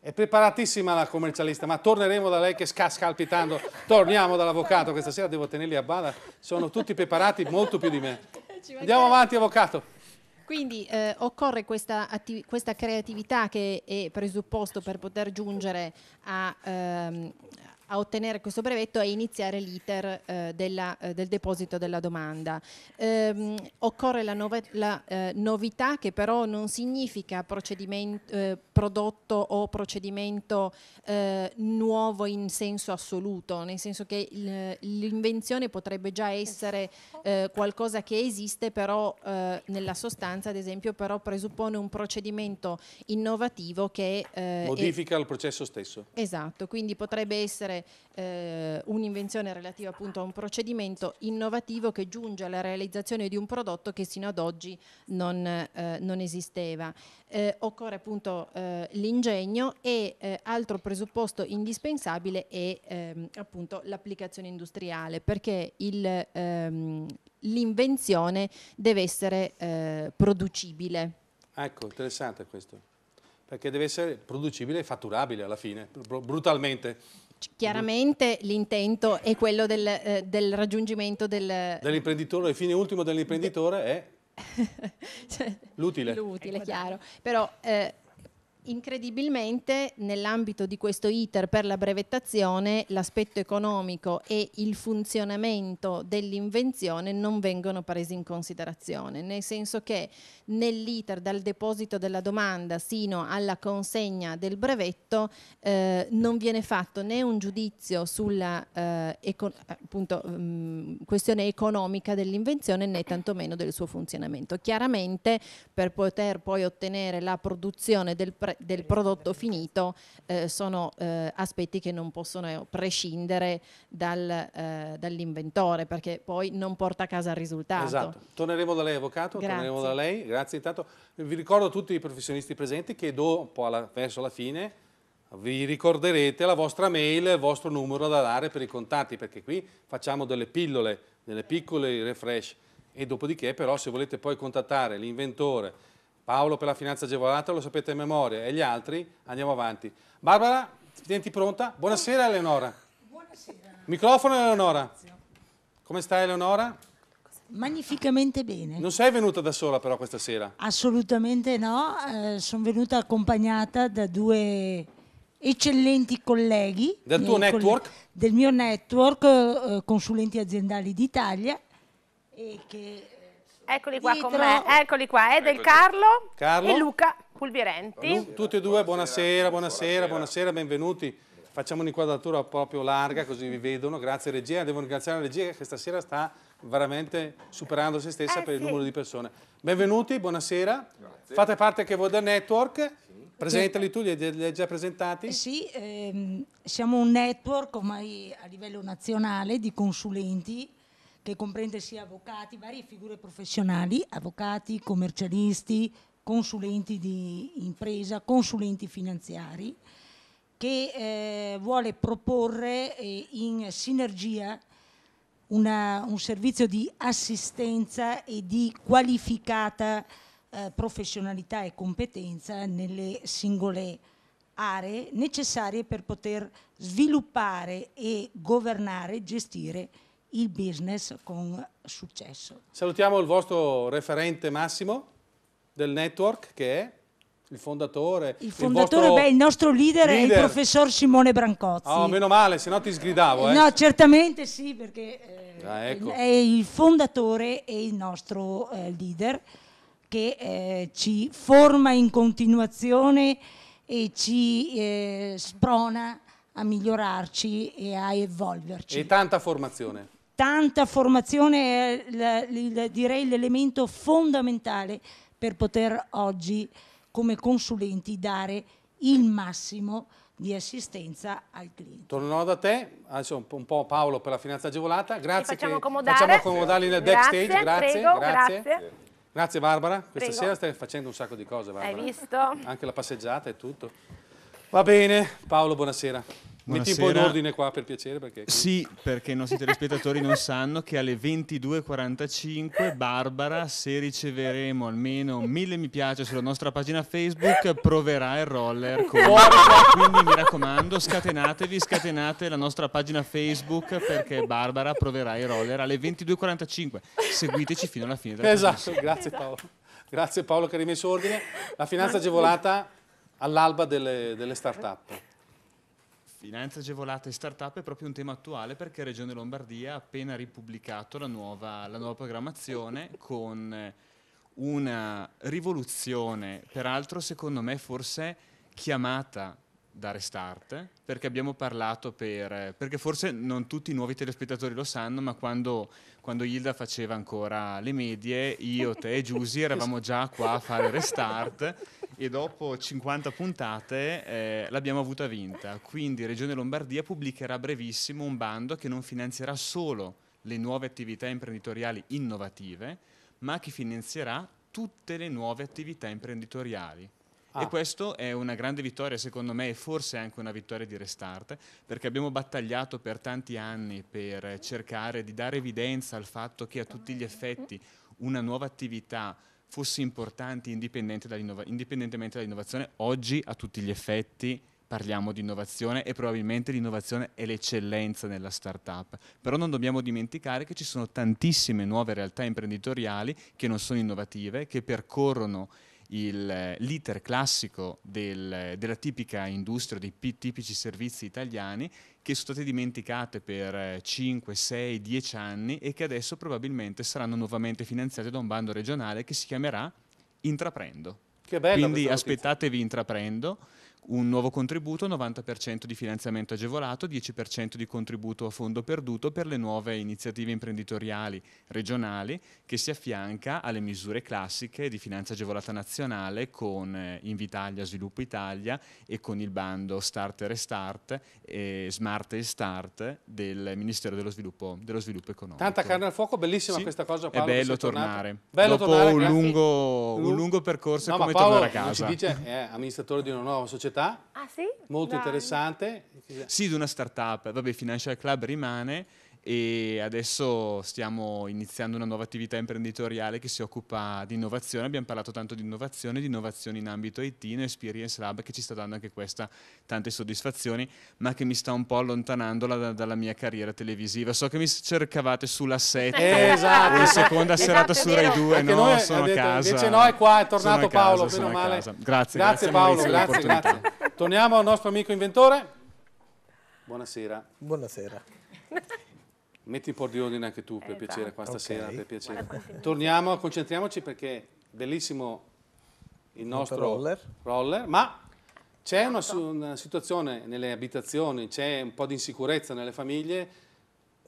È preparatissima la commercialista, ma torneremo da lei che sta scalpitando. Torniamo dall'avvocato, questa sera devo tenerli a bada. Sono tutti preparati molto più di me. Andiamo avanti, avvocato. Quindi eh, occorre questa, questa, creatività che è presupposto per poter giungere a, ehm, a ottenere questo brevetto e iniziare l'iter eh, eh, del deposito della domanda. Ehm, occorre la, nove, la eh, novità che però non significa procedimento eh, prodotto o procedimento eh, nuovo in senso assoluto, nel senso che l'invenzione potrebbe già essere eh, qualcosa che esiste però eh, nella sostanza ad esempio però presuppone un procedimento innovativo che eh, modifica è... il processo stesso. Esatto, quindi potrebbe essere eh, un'invenzione relativa appunto a un procedimento innovativo che giunge alla realizzazione di un prodotto che sino ad oggi non, eh, non esisteva. occorre appunto eh, l'ingegno e eh, altro presupposto indispensabile è ehm, appunto l'applicazione industriale perché ehm, l'invenzione ehm, deve essere eh, producibile. Ecco, interessante questo, perché deve essere producibile e fatturabile alla fine, br brutalmente. Chiaramente l'intento è quello del, eh, del raggiungimento del... Dell'imprenditore, il fine ultimo dell'imprenditore è L'utile. L'utile, ecco, chiaro. Però eh, Incredibilmente nell'ambito di questo iter per la brevettazione l'aspetto economico e il funzionamento dell'invenzione non vengono presi in considerazione, nel senso che nell'iter dal deposito della domanda sino alla consegna del brevetto eh, non viene fatto né un giudizio sulla eh, econ appunto, mh, questione economica dell'invenzione né tantomeno del suo funzionamento. Chiaramente per poter poi ottenere la produzione del, del prodotto finito eh, sono eh, aspetti che non possono eh, prescindere dal, eh, dall'inventore perché poi non porta a casa il risultato. Esatto, torneremo da lei avvocato, Grazie. torneremo da lei, Grazie intanto. Vi ricordo tutti i professionisti presenti che dopo, alla, verso la fine, vi ricorderete la vostra mail, il vostro numero da dare per i contatti, perché qui facciamo delle pillole, delle piccole refresh e dopodiché però se volete poi contattare l'inventore, Paolo per la finanza agevolata, lo sapete a memoria, e gli altri andiamo avanti. Barbara, senti pronta? Buonasera Eleonora. Buonasera. Microfono Eleonora. Come stai Eleonora? Magnificamente bene. Non sei venuta da sola però questa sera? Assolutamente no, eh, sono venuta accompagnata da due eccellenti colleghi. Del tuo network? del mio network eh, Consulenti Aziendali d'Italia e che Eccoli qua Dietro. con me, eccoli qua, è del ecco, Carlo, Carlo. e Luca Pulvirenti. Lu tutti e due, buonasera buonasera, buonasera, buonasera, benvenuti. Facciamo un'inquadratura proprio larga così vi vedono, grazie regia, devo ringraziare la regia che stasera sta veramente superando se stessa eh, per sì. il numero di persone. Benvenuti, buonasera, grazie. fate parte anche voi del network, sì. presentali tu, li hai già presentati? Eh, sì, ehm, siamo un network ormai a livello nazionale di consulenti che comprende sia avvocati, varie figure professionali, avvocati, commercialisti, consulenti di impresa, consulenti finanziari, che eh, vuole proporre eh, in sinergia una, un servizio di assistenza e di qualificata eh, professionalità e competenza nelle singole aree necessarie per poter sviluppare e governare, gestire il business con successo. Salutiamo il vostro referente Massimo del network che è il fondatore. Il fondatore, il, beh, il nostro leader, leader, è il professor Simone Brancozzi. Oh, meno male, se no ti sgridavo. Eh. No, certamente sì, perché eh, ah, ecco. è il fondatore e il nostro eh, leader che eh, ci forma in continuazione e ci eh, sprona a migliorarci e a evolverci. E tanta formazione tanta formazione è direi l'elemento fondamentale per poter oggi come consulenti dare il massimo di assistenza al cliente. Torno da te, adesso un po' Paolo per la finanza agevolata, grazie Ti facciamo accomodare. facciamo accomodarli nel backstage, grazie, grazie. Prego, grazie. grazie. grazie Barbara, questa prego. sera stai facendo un sacco di cose Barbara. Hai visto? Anche la passeggiata e tutto. Va bene, Paolo buonasera. Buonasera. Metti un po' in ordine qua per piacere. Perché qui... Sì, perché i nostri telespettatori non sanno che alle 22.45 Barbara, se riceveremo almeno mille mi piace sulla nostra pagina Facebook, proverà il roller. Con... Quindi mi raccomando, scatenatevi, scatenate la nostra pagina Facebook perché Barbara proverà il roller alle 22.45. Seguiteci fino alla fine della Esatto, grazie Paolo. Grazie Paolo che ha rimesso ordine. La finanza agevolata all'alba delle, delle start-up finanza agevolata e startup è proprio un tema attuale perché Regione Lombardia ha appena ripubblicato la nuova, la nuova programmazione con eh, una rivoluzione, peraltro secondo me forse chiamata da Restart, perché abbiamo parlato per... perché forse non tutti i nuovi telespettatori lo sanno, ma quando, quando Hilda faceva ancora le medie, io, te e Giusy eravamo già qua a fare Restart e dopo 50 puntate eh, l'abbiamo avuta vinta. Quindi Regione Lombardia pubblicherà a brevissimo un bando che non finanzierà solo le nuove attività imprenditoriali innovative, ma che finanzierà tutte le nuove attività imprenditoriali Ah. E questo è una grande vittoria, secondo me, e forse anche una vittoria di Restart, perché abbiamo battagliato per tanti anni per cercare di dare evidenza al fatto che a tutti gli effetti una nuova attività fosse importante indipendente indipendentemente dall'innovazione. Oggi, a tutti gli effetti, parliamo di innovazione e probabilmente l'innovazione è l'eccellenza nella startup. Però non dobbiamo dimenticare che ci sono tantissime nuove realtà imprenditoriali che non sono innovative, che percorrono il, l'iter classico del, della tipica industria, dei tipici servizi italiani che sono state dimenticate per 5, 6, 10 anni e che adesso probabilmente saranno nuovamente finanziate da un bando regionale che si chiamerà Intraprendo. Che bello! Quindi aspettatevi Intraprendo un nuovo contributo, 90% di finanziamento agevolato, 10% di contributo a fondo perduto per le nuove iniziative imprenditoriali regionali che si affianca alle misure classiche di finanza agevolata nazionale con eh, Invitalia Sviluppo Italia e con il bando Starter e Start e Smart e Start del Ministero dello Sviluppo, dello sviluppo Economico. Tanta carne al fuoco, bellissima sì, questa cosa Paolo. È bello tornare. Bello Dopo tornare, un lungo, un lungo, percorso no, come Paolo tornare a casa. si dice, è eh, amministratore di una nuova società società ah, sì? molto Dai. interessante. Sì, di una startup, vabbè Financial Club rimane, e adesso stiamo iniziando una nuova attività imprenditoriale che si occupa di innovazione. Abbiamo parlato tanto di innovazione, di innovazione in ambito IT, in Experience Lab che ci sta dando anche questa tante soddisfazioni, ma che mi sta un po' allontanando da, dalla mia carriera televisiva. So che mi cercavate sulla 7 eh, esatto, o in seconda esatto, serata su Rai 2, no, sono detto, a casa. Invece no, è qua, è tornato casa, Paolo, meno male. Grazie, grazie, grazie Paolo, grazie, grazie. Torniamo al nostro amico inventore. Buonasera. Buonasera. Metti un po' di ordine anche tu, per esatto. piacere, qua stasera, okay. per piacere. Torniamo, concentriamoci perché bellissimo il nostro roller. roller. ma c'è una, esatto. una, situazione nelle abitazioni, c'è un po' di insicurezza nelle famiglie.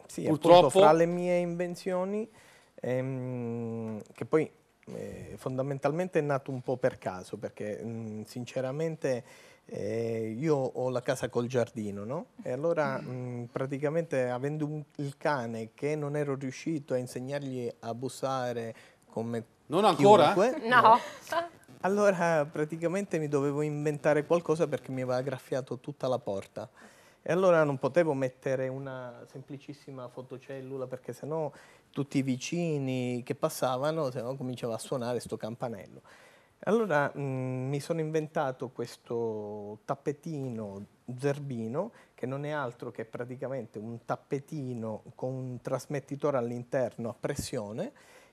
Sì, purtroppo fra le mie invenzioni, ehm, che poi eh, fondamentalmente è nato un po' per caso, perché mh, mm, sinceramente eh, io ho la casa col giardino, no? E allora mh, mm. mm, praticamente avendo un, il cane che non ero riuscito a insegnargli a bussare come Non ancora? Chiunque, no. no. Allora praticamente mi dovevo inventare qualcosa perché mi aveva graffiato tutta la porta. E allora non potevo mettere una semplicissima fotocellula perché sennò tutti i vicini che passavano, se cominciava a suonare sto campanello. Allora mh, mm, mi sono inventato questo tappetino zerbino che non è altro che praticamente un tappetino con un trasmettitore all'interno a pressione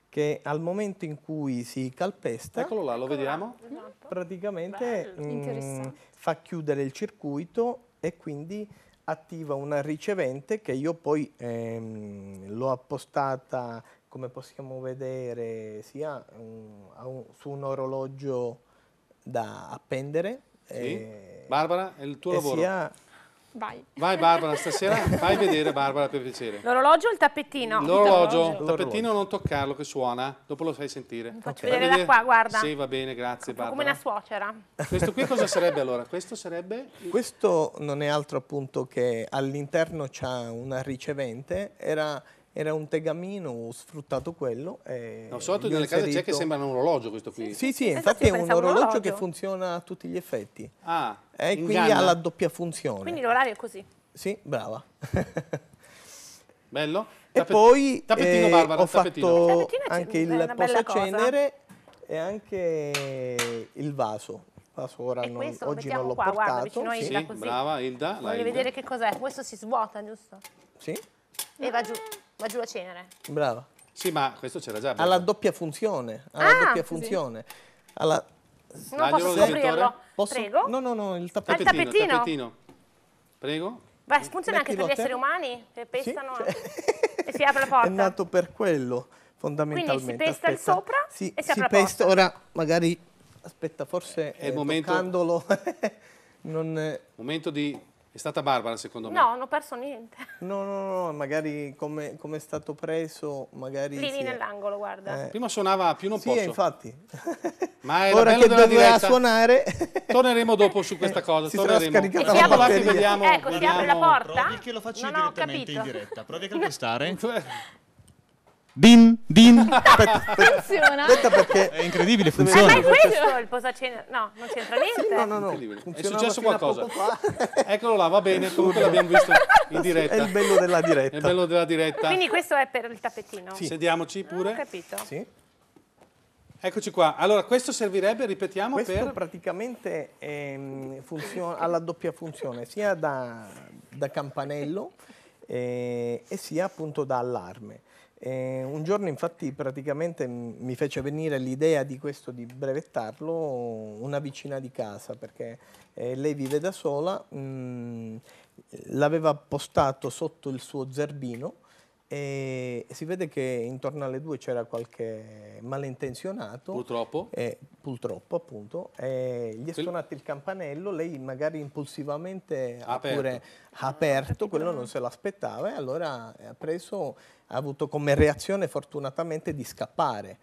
che al momento in cui si calpesta eccolo là, lo vediamo esatto. praticamente mh, mm, fa chiudere il circuito e quindi attiva una ricevente che io poi ehm, l'ho appostata come possiamo vedere sia un, un, su un orologio da appendere. Sì. E, eh, Barbara, è il tuo lavoro. Sia... Vai. Vai Barbara, stasera fai vedere Barbara per piacere. L'orologio o il tappettino? L'orologio, il tappettino non toccarlo che suona, dopo lo fai sentire. Okay. Faccio vedere da qua, guarda. Sì, va bene, grazie Barbara. Come una suocera. Questo qui cosa sarebbe allora? Questo sarebbe? Questo non è altro appunto che all'interno c'è una ricevente, era era un tegamino, ho sfruttato quello. E no, sotto nelle inserito... case c'è che sembra un orologio questo qui. Sì, sì, esatto, infatti è un orologio, orologio, che funziona a tutti gli effetti. Ah, e inganna. quindi ha la doppia funzione. Quindi l'orario è così. Sì, brava. Bello. E Tappet poi eh, Barbara, ho fatto anche il posacenere e anche il vaso. vaso ora non, questo, oggi non l'ho portato. Guarda, vicino sì, Ilda, sì, brava Ilda. Voglio vedere che cos'è. Questo si svuota, giusto? Sì. E va giù. Va giù la cenere. Brava. Sì, ma questo c'era già. Alla doppia funzione. Alla ah, doppia funzione. Sì. Alla... Non posso scoprirlo. Posso? Prego. No, no, no, il tappettino. Ah, il tappettino. Il Prego. Beh, funziona anche per gli esseri umani che pestano cioè, sì? e si apre la porta. È nato per quello, fondamentalmente. Quindi si pesta Aspetta. il sopra si, e si, si apre la porta. Ora magari... Aspetta, forse è eh, il momento... toccandolo... non... Momento di è stata Barbara secondo me? No, non ho perso niente. No, no, no, magari come, come è stato preso, magari... Lì, lì nell'angolo, guarda. Eh. Prima suonava più non sì, posso. Sì, infatti. Ma è Ora che doveva diretta. suonare... Torneremo dopo su questa cosa, si torneremo. Si sarà scaricata la vediamo, Ecco, si apre la porta? Provi che lo faccio non direttamente in diretta. Provi a calpestare. Ecco. Din, din. Aspetta, funziona. Aspetta perché è incredibile, funziona. ma è questo il posacena. No, non c'entra niente. Sì, no, no, no. È successo qualcosa. Eccolo là, va bene, comunque l'abbiamo visto in diretta. Sì, è il bello della diretta. È il bello della diretta. Quindi questo è per il tappetino. Sì. Sediamoci pure. Ho capito. Sì. Eccoci qua. Allora, questo servirebbe, ripetiamo, questo per... praticamente ehm, ha la doppia funzione, sia da, da campanello eh, e sia appunto da allarme. E un giorno infatti praticamente mi fece venire l'idea di questo di brevettarlo una vicina di casa perché eh, lei vive da sola, mm, l'aveva postato sotto il suo zerbino e si vede che intorno alle due c'era qualche malintenzionato. Purtroppo. Eh, purtroppo, appunto. Eh, gli è suonato il campanello, lei magari impulsivamente ha aperto, ha aperto quello non se l'aspettava e allora ha preso, ha avuto come reazione fortunatamente di scappare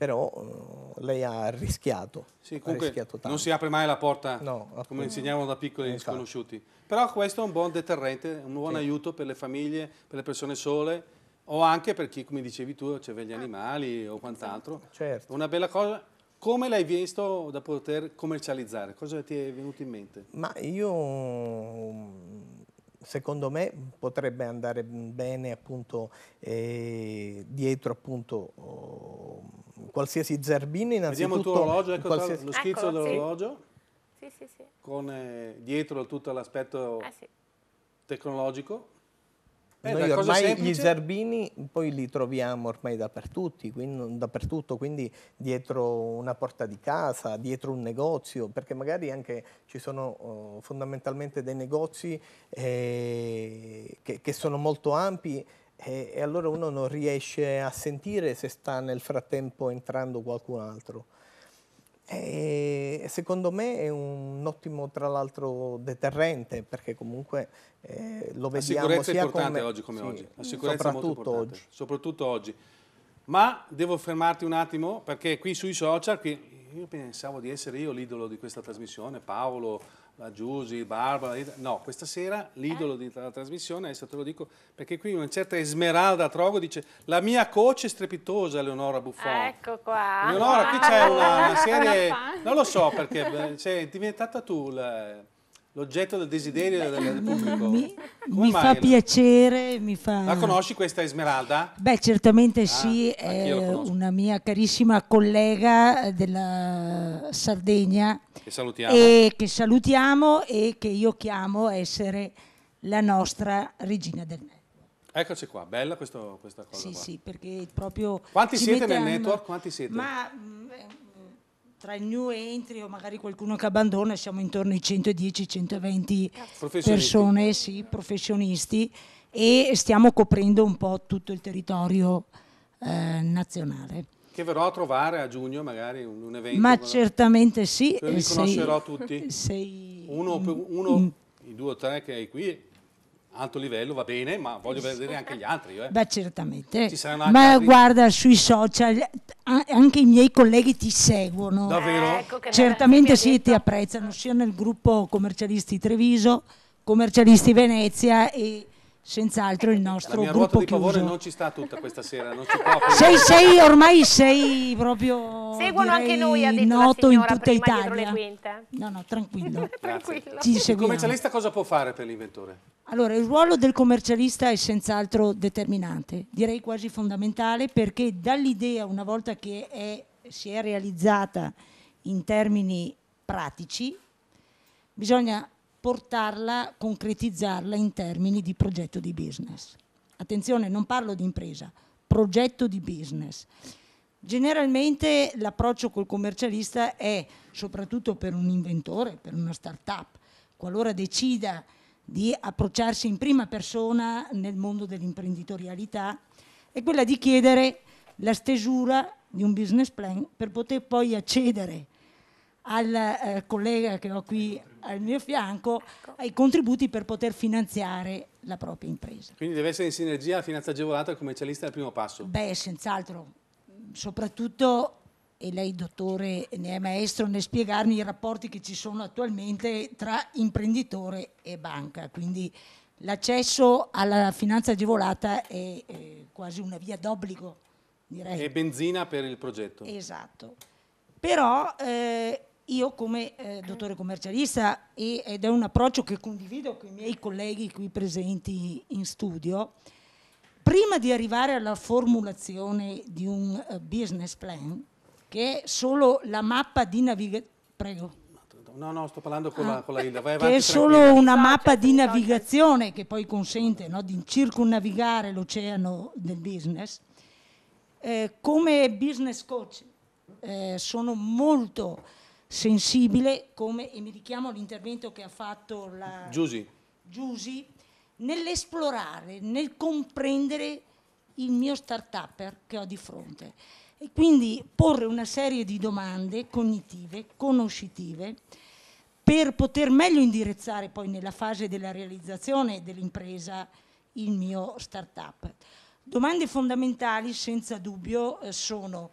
però eh, lei ha rischiato. Sì, comunque ha rischiato tanto. non si apre mai la porta no, come insegnavano da piccoli Infatti. sconosciuti. Però questo è un buon deterrente, un buon sì. aiuto per le famiglie, per le persone sole o anche per chi, come dicevi tu, aveva gli animali o quant'altro. Certo. Una bella cosa. Come l'hai visto da poter commercializzare? Cosa ti è venuto in mente? Ma io secondo me potrebbe andare bene appunto eh, dietro appunto oh, qualsiasi zerbino innanzitutto. Vediamo il tuo orologio, ecco qualsiasi... lo schizzo ecco, dell'orologio. Sì. Sì, sì, con eh, dietro tutto l'aspetto ah, tecnologico. Eh, Noi ormai gli zerbini poi li troviamo ormai dappertutto quindi, dappertutto, quindi dietro una porta di casa, dietro un negozio, perché magari anche ci sono oh, fondamentalmente dei negozi eh, che, che sono molto ampi eh, e, allora uno non riesce a sentire se sta nel frattempo entrando qualcun altro. Eh, secondo me è un ottimo, tra l'altro, deterrente perché comunque eh, lo vediamo. La sicurezza è importante come... oggi come sì, oggi. La sicurezza soprattutto oggi. Soprattutto oggi. Ma devo fermarti un attimo perché qui sui social, qui, io pensavo di essere io l'idolo di questa trasmissione, Paolo, la Giusy, Barbara, no, questa sera l'idolo eh? della trasmissione, adesso te lo dico, perché qui una certa Esmeralda Trogo dice la mia coach è strepitosa Eleonora Buffon. Ah, ecco qua. Eleonora, qui c'è una, una, serie, non lo so perché, sei diventata tu la, L'oggetto del desiderio Beh, del, del pubblico. Mi, mi fa piacere, mi fa... La conosci questa Esmeralda? Beh, certamente ah, sì, è una mia carissima collega della Sardegna. Che salutiamo. E che salutiamo e che io chiamo essere la nostra regina del network. Eccoci qua, bella questo, questa cosa. Sì, qua. sì, perché proprio... Quanti siete nel network? Quanti siete? Ma mm, tra il new entry o magari qualcuno che abbandona siamo intorno ai 110-120 persone, sì, professionisti e stiamo coprendo un po' tutto il territorio eh, nazionale. Che verrò a trovare a giugno magari un, un evento? Ma certamente sì. Io li eh, conoscerò tutti. Sei uno, uno, uno i due o tre che hai qui alto livello va bene, ma voglio vedere anche gli altri. Eh. Beh, certamente. ma altri... guarda, sui social anche i miei colleghi ti seguono. Davvero? Eh, ecco certamente sì, ti apprezzano, sia nel gruppo commercialisti Treviso, commercialisti Venezia e senz'altro il nostro La mia gruppo di chiuso. favore non ci sta tutta questa sera, non ci può sei, sei, ormai sei proprio Seguono direi, anche noi, ha detto noto in tutta Italia. No, no, tranquillo. tranquillo. il commercialista cosa può fare per l'inventore? Allora, il ruolo del commercialista è senz'altro determinante, direi quasi fondamentale perché dall'idea una volta che è, si è realizzata in termini pratici, bisogna portarla, concretizzarla in termini di progetto di business. Attenzione, non parlo di impresa, progetto di business. Generalmente l'approccio col commercialista è, soprattutto per un inventore, per una start-up, qualora decida di approcciarsi in prima persona nel mondo dell'imprenditorialità, è quella di chiedere la stesura di un business plan per poter poi accedere a al eh, collega che ho qui al mio fianco ecco. ai contributi per poter finanziare la propria impresa. Quindi deve essere in sinergia la finanza agevolata al commercialista al primo passo? Beh, senz'altro, soprattutto, e lei dottore ne è maestro nel spiegarmi i rapporti che ci sono attualmente tra imprenditore e banca, quindi l'accesso alla finanza agevolata è, è quasi una via d'obbligo direi. E benzina per il progetto. Esatto. Però eh, io come eh, dottore commercialista e, ed è un approccio che condivido con i miei colleghi qui presenti in studio, prima di arrivare alla formulazione di un uh, business plan, che è solo la mappa di navigazione, prego. No, no, sto parlando con, ah, la, con la Hilda. Vai avanti, che è solo tranquilla. una mappa certo, di navigazione che poi consente no, di circunnavigare l'oceano del business. Eh, come business coach eh, sono molto sensibile, come, e mi richiamo all'intervento che ha fatto la Giusi, Giusi nell'esplorare, nel comprendere il mio start-upper che ho di fronte e quindi porre una serie di domande cognitive, conoscitive, per poter meglio indirizzare poi nella fase della realizzazione dell'impresa il mio start-up. Domande fondamentali senza dubbio eh, sono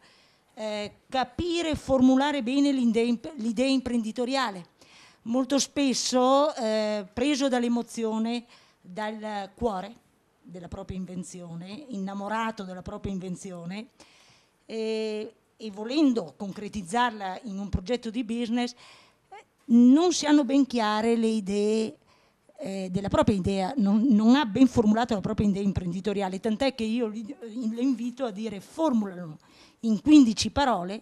eh, capire e formulare bene l'idea imprenditoriale. Molto spesso eh, preso dall'emozione, dal cuore della propria invenzione, innamorato della propria invenzione eh, e volendo concretizzarla in un progetto di business, non si hanno ben chiare le idee eh, della propria idea, non, non, ha ben formulato la propria idea imprenditoriale, tant'è che io le invito a dire formulano in 15 parole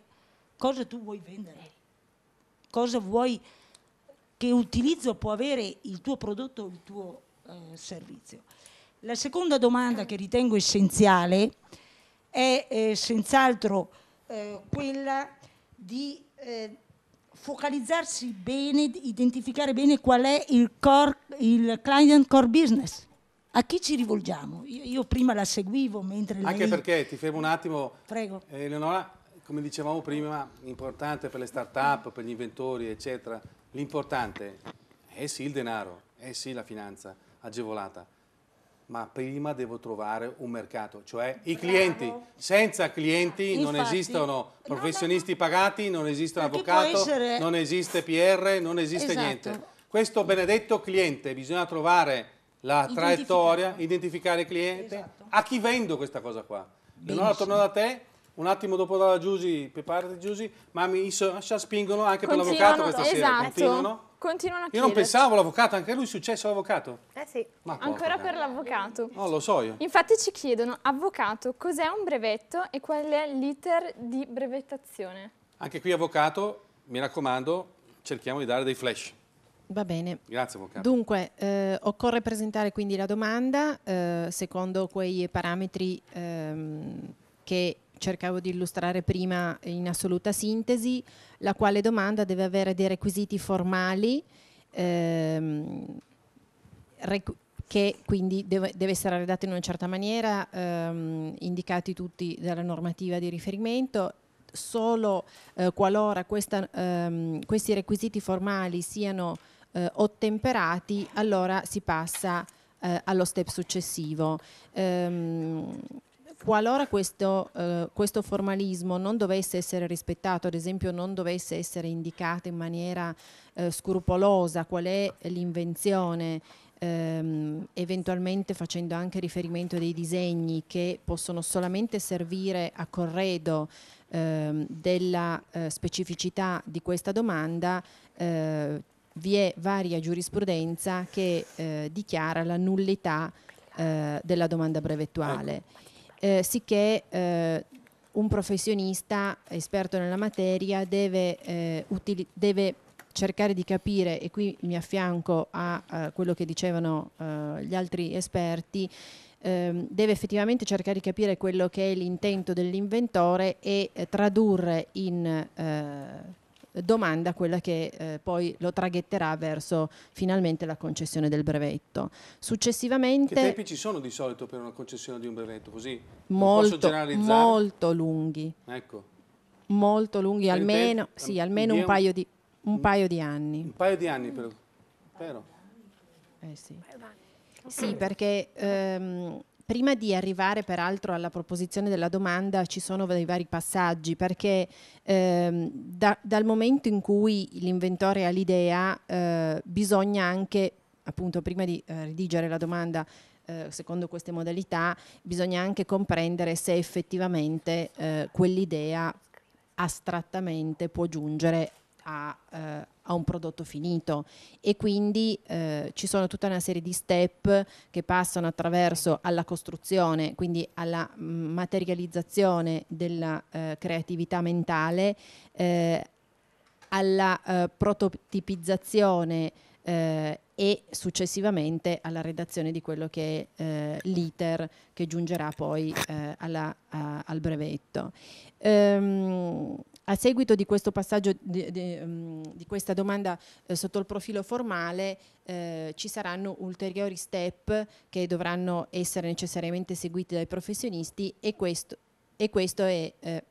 cosa tu vuoi vendere, cosa vuoi, che utilizzo può avere il tuo prodotto o il tuo eh, servizio. La seconda domanda che ritengo essenziale è eh, senz'altro eh, quella di eh, focalizzarsi bene, identificare bene qual è il, core, il client core business a chi ci rivolgiamo? Io, io prima la seguivo mentre lei... Anche perché, ti fermo un attimo, Prego. Eleonora, come dicevamo prima, importante per le start-up, per gli inventori, eccetera, l'importante è sì il denaro, è sì la finanza agevolata, ma prima devo trovare un mercato, cioè i clienti. Senza clienti Infatti, non esistono professionisti no, no, pagati, non esiste un avvocato, non esiste PR, non esiste esatto. niente. Questo benedetto cliente bisogna trovare la traiettoria, identificare il cliente, esatto. a chi vendo questa cosa qua. Leonora torno da te, un attimo dopo dalla Giusy, preparati Giusy, ma mi spingono anche per l'avvocato questa sera, esatto. continuano. Continuano a chiedere. Io non pensavo all'avvocato, anche lui è successo all'avvocato? Eh sì. Ma Ancora per l'avvocato. No, lo so io. Infatti ci chiedono, avvocato, cos'è un brevetto e qual è l'iter di brevettazione? Anche qui avvocato, mi raccomando, cerchiamo di dare dei flash. Va bene. Grazie Avvocato. Dunque, eh, occorre presentare quindi la domanda eh, secondo quei parametri ehm, che cercavo di illustrare prima in assoluta sintesi, la quale domanda deve avere dei requisiti formali ehm, requ che quindi deve, deve essere redatta in una certa maniera, ehm, indicati tutti dalla normativa di riferimento solo eh, qualora questa, ehm, questi requisiti formali siano eh, ottemperati, allora si passa eh, allo step successivo. Ehm, qualora questo, eh, questo, formalismo non dovesse essere rispettato, ad esempio non dovesse essere indicato in maniera eh, scrupolosa qual è l'invenzione, ehm, eventualmente facendo anche riferimento a dei disegni che possono solamente servire a corredo ehm, della eh, specificità di questa domanda, eh, vi è varia giurisprudenza che eh, dichiara la nullità eh, della domanda brevettuale, ecco. eh, sicché eh, un professionista esperto nella materia deve, eh, deve, cercare di capire, e qui mi affianco a quello che dicevano eh, gli altri esperti, ehm, deve effettivamente cercare di capire quello che è l'intento dell'inventore e tradurre in domanda quella che eh, poi lo traghetterà verso finalmente la concessione del brevetto. Successivamente... Che tempi ci sono di solito per una concessione di un brevetto? Così molto, molto lunghi. Ecco. Molto lunghi, almeno, sì, eh, almeno un, paio di, un mm. paio di anni. Un paio di anni, però. Eh sì. sì, perché ehm, Prima di arrivare peraltro alla proposizione della domanda ci sono dei vari passaggi perché ehm, da, dal momento in cui l'inventore ha l'idea eh, bisogna anche, appunto prima di eh, redigere la domanda eh, secondo queste modalità, bisogna anche comprendere se effettivamente eh, quell'idea astrattamente può giungere a, eh, a un prodotto finito e quindi eh, ci sono tutta una serie di step che passano attraverso alla costruzione, quindi alla materializzazione della eh, creatività mentale, eh, alla eh, prototipizzazione eh, e successivamente alla redazione di quello che è eh, l'iter che giungerà poi eh, alla, a, al brevetto. Ehm, a seguito di questo passaggio, di, di, mm, di questa domanda eh, sotto il profilo formale, eh, ci saranno ulteriori step che dovranno essere necessariamente seguiti dai professionisti e questo, e questo è... Eh.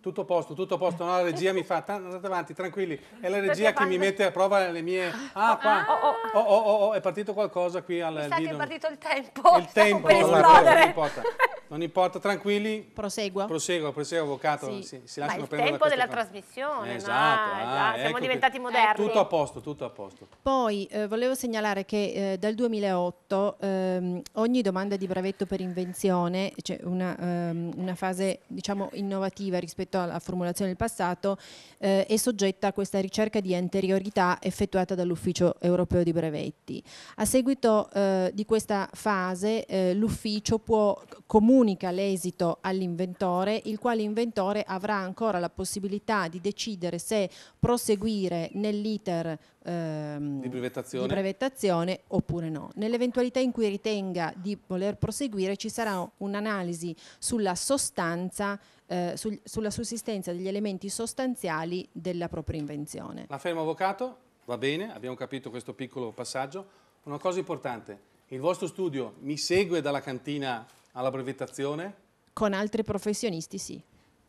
tutto a posto, tutto a posto, no, la regia mi fa, andate avanti, tranquilli, è la regia che mi mette a prova le mie... Ah, ah qua, ah. Oh, oh, oh, oh, oh è partito qualcosa qui al... Mi sa che è partito il tempo, il tempo, per esplodere. Non non importa, tranquilli. Prosegua. Prosegua, prosegua, avvocato. Sì. Si, si lasciano prendere il tempo della cose. trasmissione. Eh, esatto, no? ah, esatto. siamo ecco diventati eh, moderni. Tutto a posto, tutto a posto. Poi eh, volevo segnalare che eh, dal 2008 ehm, ogni domanda di brevetto per invenzione, cioè una, ehm, una fase diciamo innovativa rispetto alla formulazione del passato, eh, è soggetta a questa ricerca di anteriorità effettuata dall'Ufficio europeo di brevetti. A seguito eh, di questa fase l'ufficio può comunque comunica l'esito all'inventore, il quale inventore avrà ancora la possibilità di decidere se proseguire nell'iter ehm, di, brevettazione. di, brevettazione. oppure no. Nell'eventualità in cui ritenga di voler proseguire ci sarà un'analisi sulla sostanza, eh, sul, sulla sussistenza degli elementi sostanziali della propria invenzione. La fermo avvocato? Va bene, abbiamo capito questo piccolo passaggio. Una cosa importante, il vostro studio mi segue dalla cantina alla brevettazione? Con altri professionisti sì.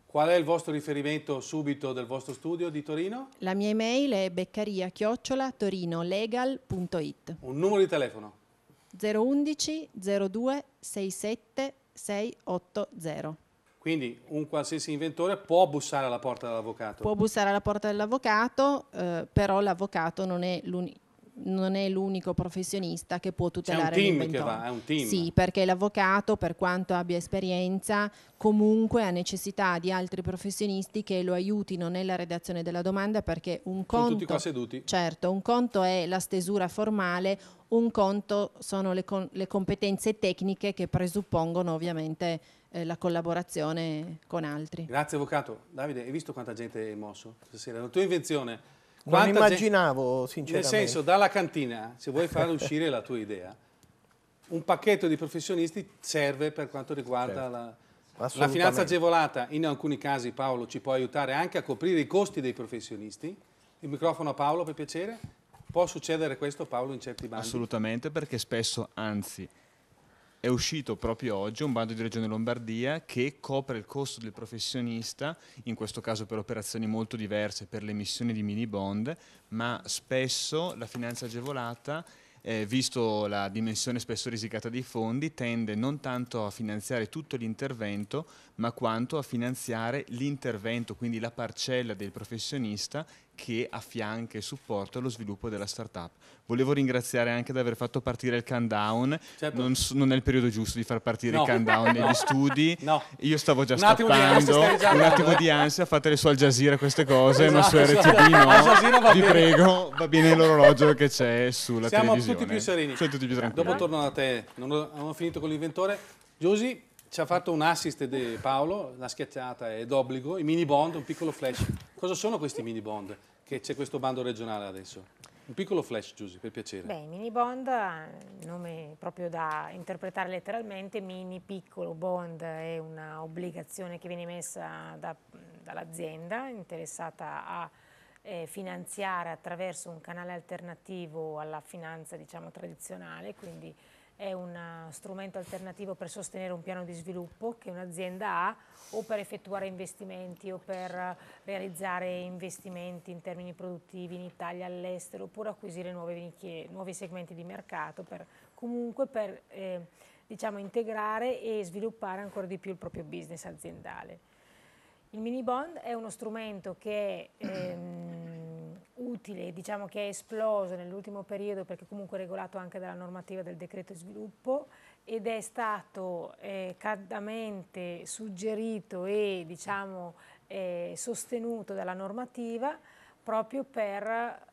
Qual è il vostro riferimento subito del vostro studio di Torino? La mia email è beccaria-torinolegal.it Un numero di telefono? 011 02 67 680. Quindi un qualsiasi inventore può bussare alla porta dell'avvocato? Può bussare alla porta dell'avvocato, eh, però l'avvocato non è l'unico non è l'unico professionista che può tutelare l'inventore. Va, è un team. Sì, perché l'avvocato, per quanto abbia esperienza, comunque ha necessità di altri professionisti che lo aiutino nella redazione della domanda perché un conto... Sono tutti qua seduti. Certo, un conto è la stesura formale, un conto sono le, con, le competenze tecniche che presuppongono ovviamente eh, la collaborazione con altri. Grazie avvocato. Davide, hai visto quanta gente è mosso stasera? La tua invenzione quanta non immaginavo, sinceramente. Nel senso, dalla cantina, se vuoi far uscire la tua idea, un pacchetto di professionisti serve per quanto riguarda certo. la... La finanza agevolata, in alcuni casi Paolo ci può aiutare anche a coprire i costi dei professionisti. Il microfono a Paolo per piacere. Può succedere questo Paolo in certi bandi? Assolutamente perché spesso, anzi è uscito proprio oggi un bando di Regione Lombardia che copre il costo del professionista, in questo caso per operazioni molto diverse, per l'emissione di mini bond, ma spesso la finanza agevolata eh, visto la dimensione spesso risicata dei fondi, tende non tanto a finanziare tutto l'intervento, ma quanto a finanziare l'intervento, quindi la parcella del professionista che affianca e supporta lo sviluppo della startup. Volevo ringraziare anche di aver fatto partire il countdown, certo. non, non, è il periodo giusto di far partire no. il countdown negli no. studi, no. io stavo già un scappando, ansia, un attimo di ansia, eh. fatele su Al Jazeera queste cose, esatto, ma su esatto. RTB esatto. no, vi prego, va bene l'orologio che c'è sulla Siamo televisione. Siamo tutti più sereni. Siamo tutti più tranquilli. Dopo torno da te, non ho, non ho finito con l'inventore. Giusy, ci ha fatto un assist di Paolo, la schiacciata è d'obbligo, i mini bond, un piccolo flash. Cosa sono questi mini bond? Che c'è questo bando regionale adesso. Un piccolo flash, Giusy, per piacere. Beh, mini bond, eh, nome proprio da interpretare letteralmente, mini piccolo bond è un'obbligazione che viene messa da, dall'azienda interessata a eh, finanziare attraverso un canale alternativo alla finanza diciamo tradizionale, quindi è uno eh, strumento alternativo per sostenere un piano di sviluppo che un'azienda ha o per effettuare investimenti o per eh, realizzare investimenti in termini produttivi in Italia, all'estero, oppure acquisire nuovi, nuovi segmenti di mercato, per, comunque per eh, diciamo, integrare e sviluppare ancora di più il proprio business aziendale. Il mini bond è uno strumento che... Ehm, utile, diciamo che è esploso nell'ultimo periodo perché comunque è regolato anche dalla normativa del decreto di sviluppo ed è stato eh, caldamente suggerito e diciamo, eh, sostenuto dalla normativa proprio per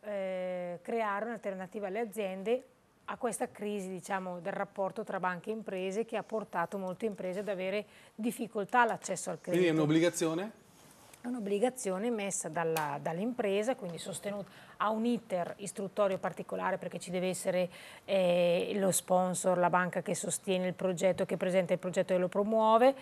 eh, creare un'alternativa alle aziende a questa crisi diciamo, del rapporto tra banche e imprese che ha portato molte imprese ad avere difficoltà all'accesso al credito. Quindi è un'obbligazione? è un'obbligazione messa dall'impresa, quindi sostenuta a un iter istruttorio particolare perché ci deve essere eh, lo sponsor, la banca che sostiene il progetto, che presenta il progetto e lo promuove,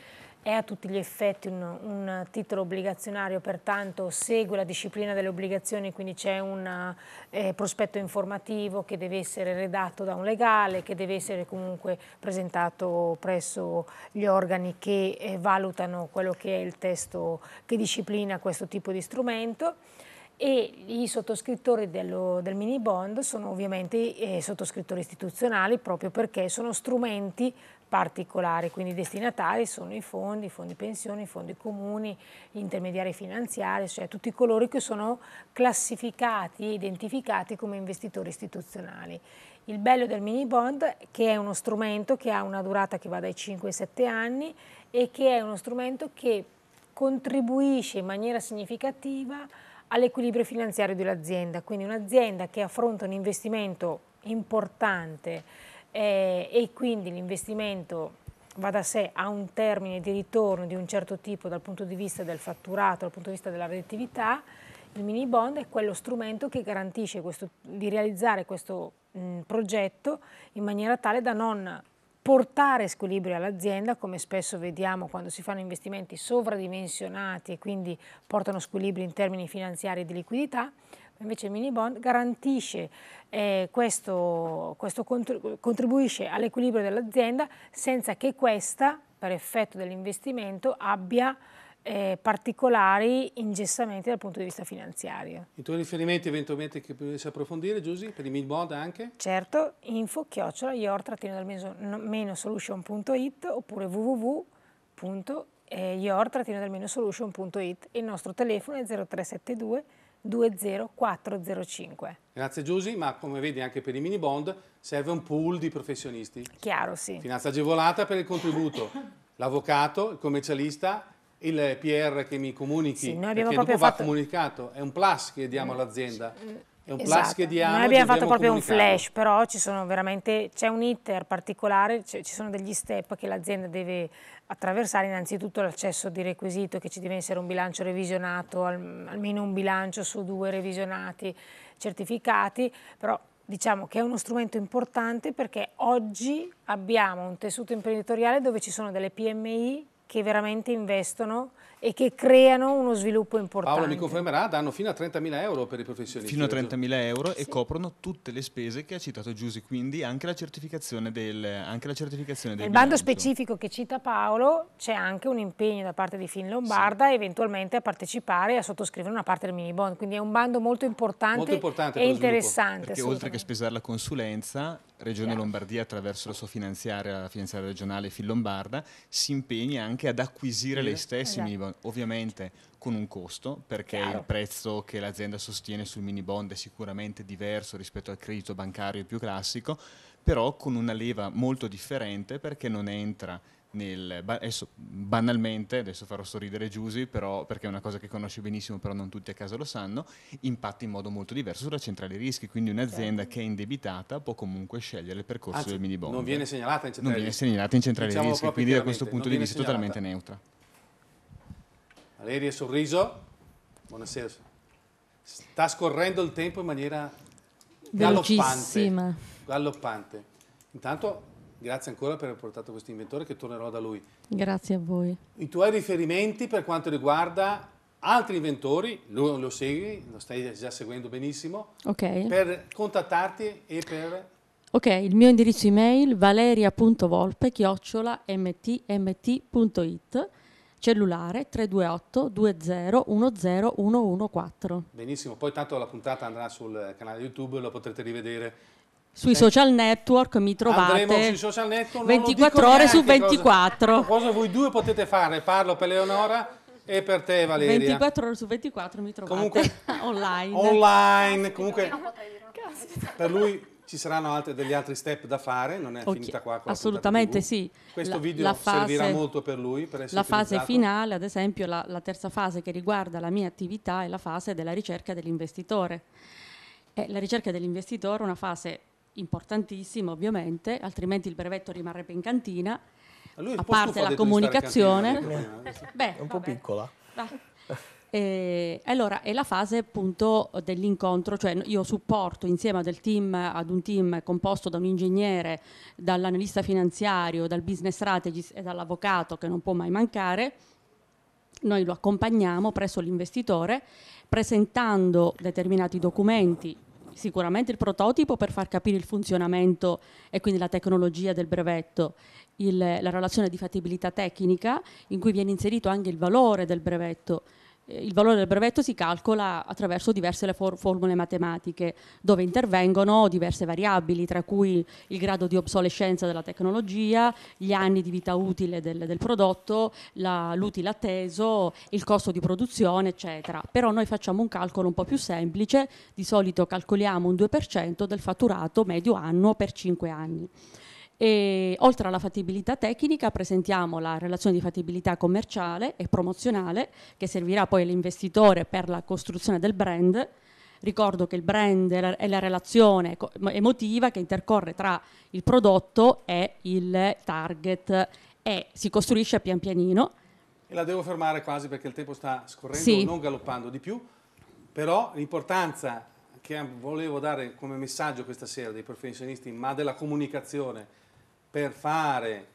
è a tutti gli effetti un, un, titolo obbligazionario, pertanto segue la disciplina delle obbligazioni, quindi c'è un eh, prospetto informativo che deve essere redatto da un legale, che deve essere comunque presentato presso gli organi che eh, valutano quello che è il testo che disciplina questo tipo di strumento e i sottoscrittori dello, del mini bond sono ovviamente eh, sottoscrittori istituzionali proprio perché sono strumenti particolare, quindi i destinatari sono i fondi, i fondi pensioni, i fondi comuni, gli intermediari finanziari, cioè tutti coloro che sono classificati e identificati come investitori istituzionali. Il bello del mini bond che è uno strumento che ha una durata che va dai 5 ai 7 anni e che è uno strumento che contribuisce in maniera significativa all'equilibrio finanziario dell'azienda, quindi un'azienda che affronta un investimento importante eh, e quindi l'investimento va da sé a un termine di ritorno di un certo tipo dal punto di vista del fatturato, dal punto di vista della redditività, il mini bond è quello strumento che garantisce questo, di realizzare questo mh, progetto in maniera tale da non portare squilibri all'azienda, come spesso vediamo quando si fanno investimenti sovradimensionati e quindi portano squilibri in termini finanziari e di liquidità, Invece il mini bond garantisce eh, questo, questo contribuisce all'equilibrio dell'azienda senza che questa, per effetto dell'investimento, abbia eh, particolari ingessamenti dal punto di vista finanziario. I tuoi riferimenti eventualmente che potessi approfondire, Giusy, per i mini bond anche? Certo, info chiocciola your-solution.it oppure www.your-solution.it eh, il nostro telefono è 0372 20405. Grazie Giusy, ma come vedi anche per i mini bond serve un pool di professionisti. Chiaro, sì. Finanza agevolata per il contributo, l'avvocato, il commercialista, il PR che mi comunichi, sì, noi abbiamo che dopo fatto... va comunicato, è un plus che diamo mm. all'azienda. Mm. È un esatto. plus che diamo. Noi abbiamo fatto proprio un flash, però c'è un iter particolare, ci sono degli step che l'azienda deve attraversare, innanzitutto l'accesso di requisito che ci deve essere un bilancio revisionato, almeno un bilancio su due revisionati certificati, però diciamo che è uno strumento importante perché oggi abbiamo un tessuto imprenditoriale dove ci sono delle PMI che veramente investono e che creano uno sviluppo importante. Paolo mi confermerà, danno fino a 30.000 euro per i professionisti. Fino a 30.000 euro sì. e coprono tutte le spese che ha citato Giussi, quindi anche la certificazione del, anche la certificazione Nel bilancio. bando specifico che cita Paolo c'è anche un impegno da parte di Fin Lombarda sì. eventualmente a partecipare e a sottoscrivere una parte del mini bond, quindi è un bando molto importante, molto importante e interessante. Perché oltre che spesare la consulenza Regione Lombardia attraverso la sua finanziaria, la finanziaria regionale Fillombarda, si impegna anche ad acquisire lei stessi esatto. minibond, ovviamente con un costo, perché Chiaro. il prezzo che l'azienda sostiene sul minibond è sicuramente diverso rispetto al credito bancario più classico, però con una leva molto differente perché non entra nel, adesso, banalmente, adesso farò sorridere Giusy, però perché è una cosa che conosce benissimo, però non tutti a casa lo sanno, impatta in modo molto diverso sulla centrale rischi, quindi un'azienda okay. Certo. che è indebitata può comunque scegliere il percorso Anzi, del mini bond. Non viene segnalata in centrale non rischi. viene segnalata in centrale diciamo rischi, quindi da questo punto di vista è totalmente neutra. Valeria Sorriso, buonasera. Sta scorrendo il tempo in maniera galoppante. Galoppante. Intanto Grazie ancora per aver portato questo inventore che tornerò da lui. Grazie a voi. I tuoi riferimenti per quanto riguarda altri inventori, lo, lo segui, lo stai già seguendo benissimo, okay. per contattarti e per... Ok, il mio indirizzo email valeria.volpe chiocciola mtmt.it cellulare 328 20 10114. Benissimo, poi tanto la puntata andrà sul canale YouTube, lo potrete rivedere sui social network mi trovate network, 24 ore su 24. Cosa, cosa voi due potete fare? Parlo per Leonora e per te Valeria. 24 ore su 24 mi trovate comunque, online. Online, comunque per lui ci saranno altri, degli altri step da fare, non è okay. finita qua. Con Assolutamente sì. Questo la, video la fase, servirà molto per lui. Per la fase finale, ad esempio, la, la terza fase che riguarda la mia attività è la fase della ricerca dell'investitore. E la ricerca dell'investitore è una fase importantissima ovviamente, altrimenti il brevetto rimarrebbe in cantina, a parte la comunicazione. Cantina, eh, eh, Beh, è un po' vabbè. piccola. E eh, allora è la fase appunto dell'incontro, cioè io supporto insieme team, ad un team composto da un ingegnere, dall'analista finanziario, dal business strategist e dall'avvocato che non può mai mancare, noi lo accompagniamo presso l'investitore presentando determinati documenti sicuramente il prototipo per far capire il funzionamento e quindi la tecnologia del brevetto, il, la relazione di fattibilità tecnica in cui viene inserito anche il valore del brevetto, eh, il valore del brevetto si calcola attraverso diverse for formule matematiche dove intervengono diverse variabili, tra cui il grado di obsolescenza della tecnologia, gli anni di vita utile del, del prodotto, l'utile atteso, il costo di produzione, eccetera. Però noi facciamo un calcolo un po' più semplice, di solito calcoliamo un 2% del fatturato medio annuo per 5 anni. E, oltre alla fattibilità tecnica presentiamo la relazione di fattibilità commerciale e promozionale che servirà poi all'investitore per la costruzione del brand. Ricordo che il brand è la, relazione emotiva che intercorre tra il prodotto e il target e si costruisce pian pianino. E la devo fermare quasi perché il tempo sta scorrendo, sì. non galoppando di più, però l'importanza che volevo dare come messaggio questa sera dei professionisti, ma della comunicazione per fare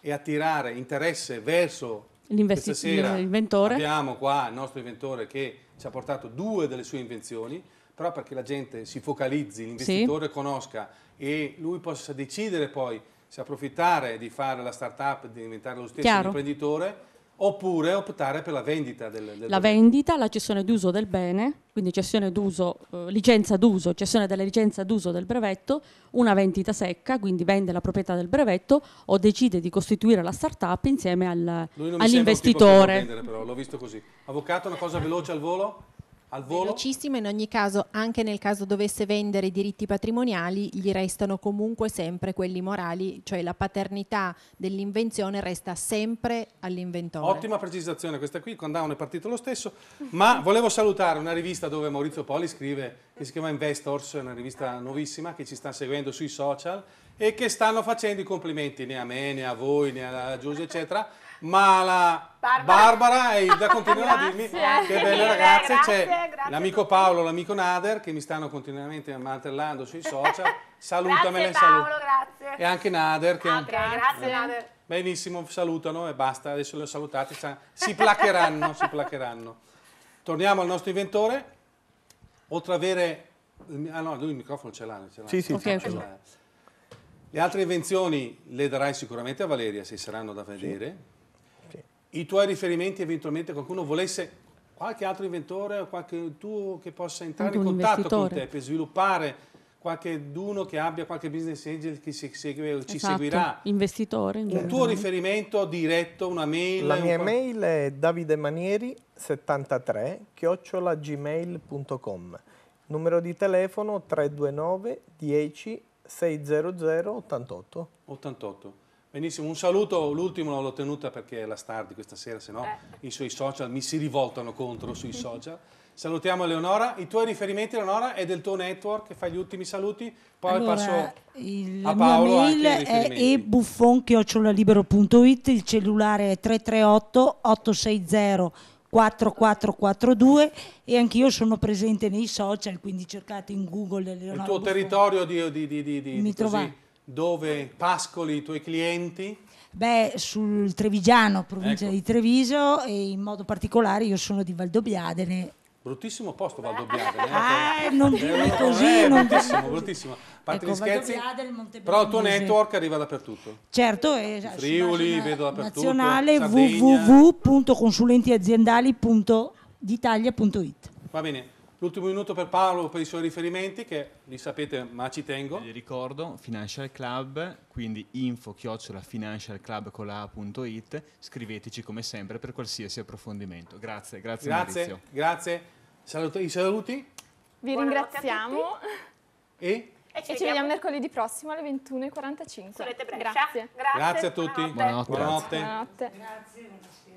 e attirare interesse verso l'inventore. Abbiamo qua il nostro inventore che ci ha portato due delle sue invenzioni, però perché la gente si focalizzi, l'investitore sì. conosca e lui possa decidere poi se approfittare di fare la startup, di diventare lo stesso Chiaro. imprenditore oppure optare per la vendita del, del La bene. vendita, la cessione d'uso del bene, quindi cessione d'uso, eh, licenza d'uso, cessione della licenza d'uso del brevetto, una vendita secca, quindi vende la proprietà del brevetto o decide di costituire la startup insieme al, all'investitore. Vendere, però, l'ho visto così. Avvocato, una cosa veloce al volo? al volo. Velocissima in ogni caso, anche nel caso dovesse vendere i diritti patrimoniali, gli restano comunque sempre quelli morali, cioè la paternità dell'invenzione resta sempre all'inventore. Ottima precisazione questa qui, con Down è partito lo stesso, ma volevo salutare una rivista dove Maurizio Poli scrive, che si chiama Investors, una rivista nuovissima che ci sta seguendo sui social e che stanno facendo i complimenti né a me né a voi né a Giuseppe eccetera ma la Barbara, Barbara è continuano a dirmi che belle ragazze. Grazie, C'è grazie l'amico Paolo, l'amico Nader che mi stanno continuamente martellando sui social. Salutamele, grazie Paolo, saluto. grazie. E anche Nader che okay, è un... Ah, grazie eh. Nader. Benissimo, salutano e basta, adesso le ho salutati, si placheranno, si placheranno. Torniamo al nostro inventore. Oltre ad avere Ah no, lui il microfono ce l'ha. Sì, sì, okay, ce l'ha. Le altre invenzioni le darai sicuramente a Valeria, se saranno da vedere. Sì i tuoi riferimenti eventualmente qualcuno volesse qualche altro inventore o qualche tuo che possa entrare in contatto con te per sviluppare qualcuno che abbia qualche business angel che ci, segue, ci esatto. seguirà investitore in un tuo riferimento diretto una mail la mia un... mail è davidemanieri73 chiocciolagmail.com numero di telefono 329 10 600 88 88 Benissimo, un saluto, l'ultimo l'ho tenuta perché è la star di questa sera, se no eh. i suoi social mi si rivoltano contro sui social. Salutiamo Eleonora, i tuoi riferimenti Eleonora è del tuo network, fai gli ultimi saluti, poi allora, passo il, a Paolo La mia mail è ebuffon.it, il cellulare è 338 860 4442 e anch'io sono presente nei social, quindi cercate in Google Eleonora. Il tuo territorio di, di, di, di, di Mi così, dove pascoli i tuoi clienti? Beh, sul Trevigiano, provincia ecco. di Treviso e in modo particolare io sono di Valdobbiadene. Bruttissimo posto Valdobbiadene. Eh? Ah, eh, non dirmi eh, così. Eh, non bruttissimo, così. bruttissimo. Parte ecco, scherzi, però il tuo network arriva dappertutto. Certo, è Friuli, vedo dappertutto. Nazionale www.consulentiaziendali.d'italia.it. Va bene, L'ultimo minuto per Paolo per i suoi riferimenti, che li sapete ma ci tengo. Vi ricordo, Financial Club, quindi info chiocciola financialclub con la.it, scriveteci come sempre per qualsiasi approfondimento. Grazie, grazie, grazie Maurizio. Grazie, Salut- i saluti. Vi ringraziamo. E? E ci, ci vediamo mercoledì prossimo alle 21.45. Grazie. Grazie. Grazie a tutti. Buonanotte. Buonanotte. Buonanotte. Buonanotte.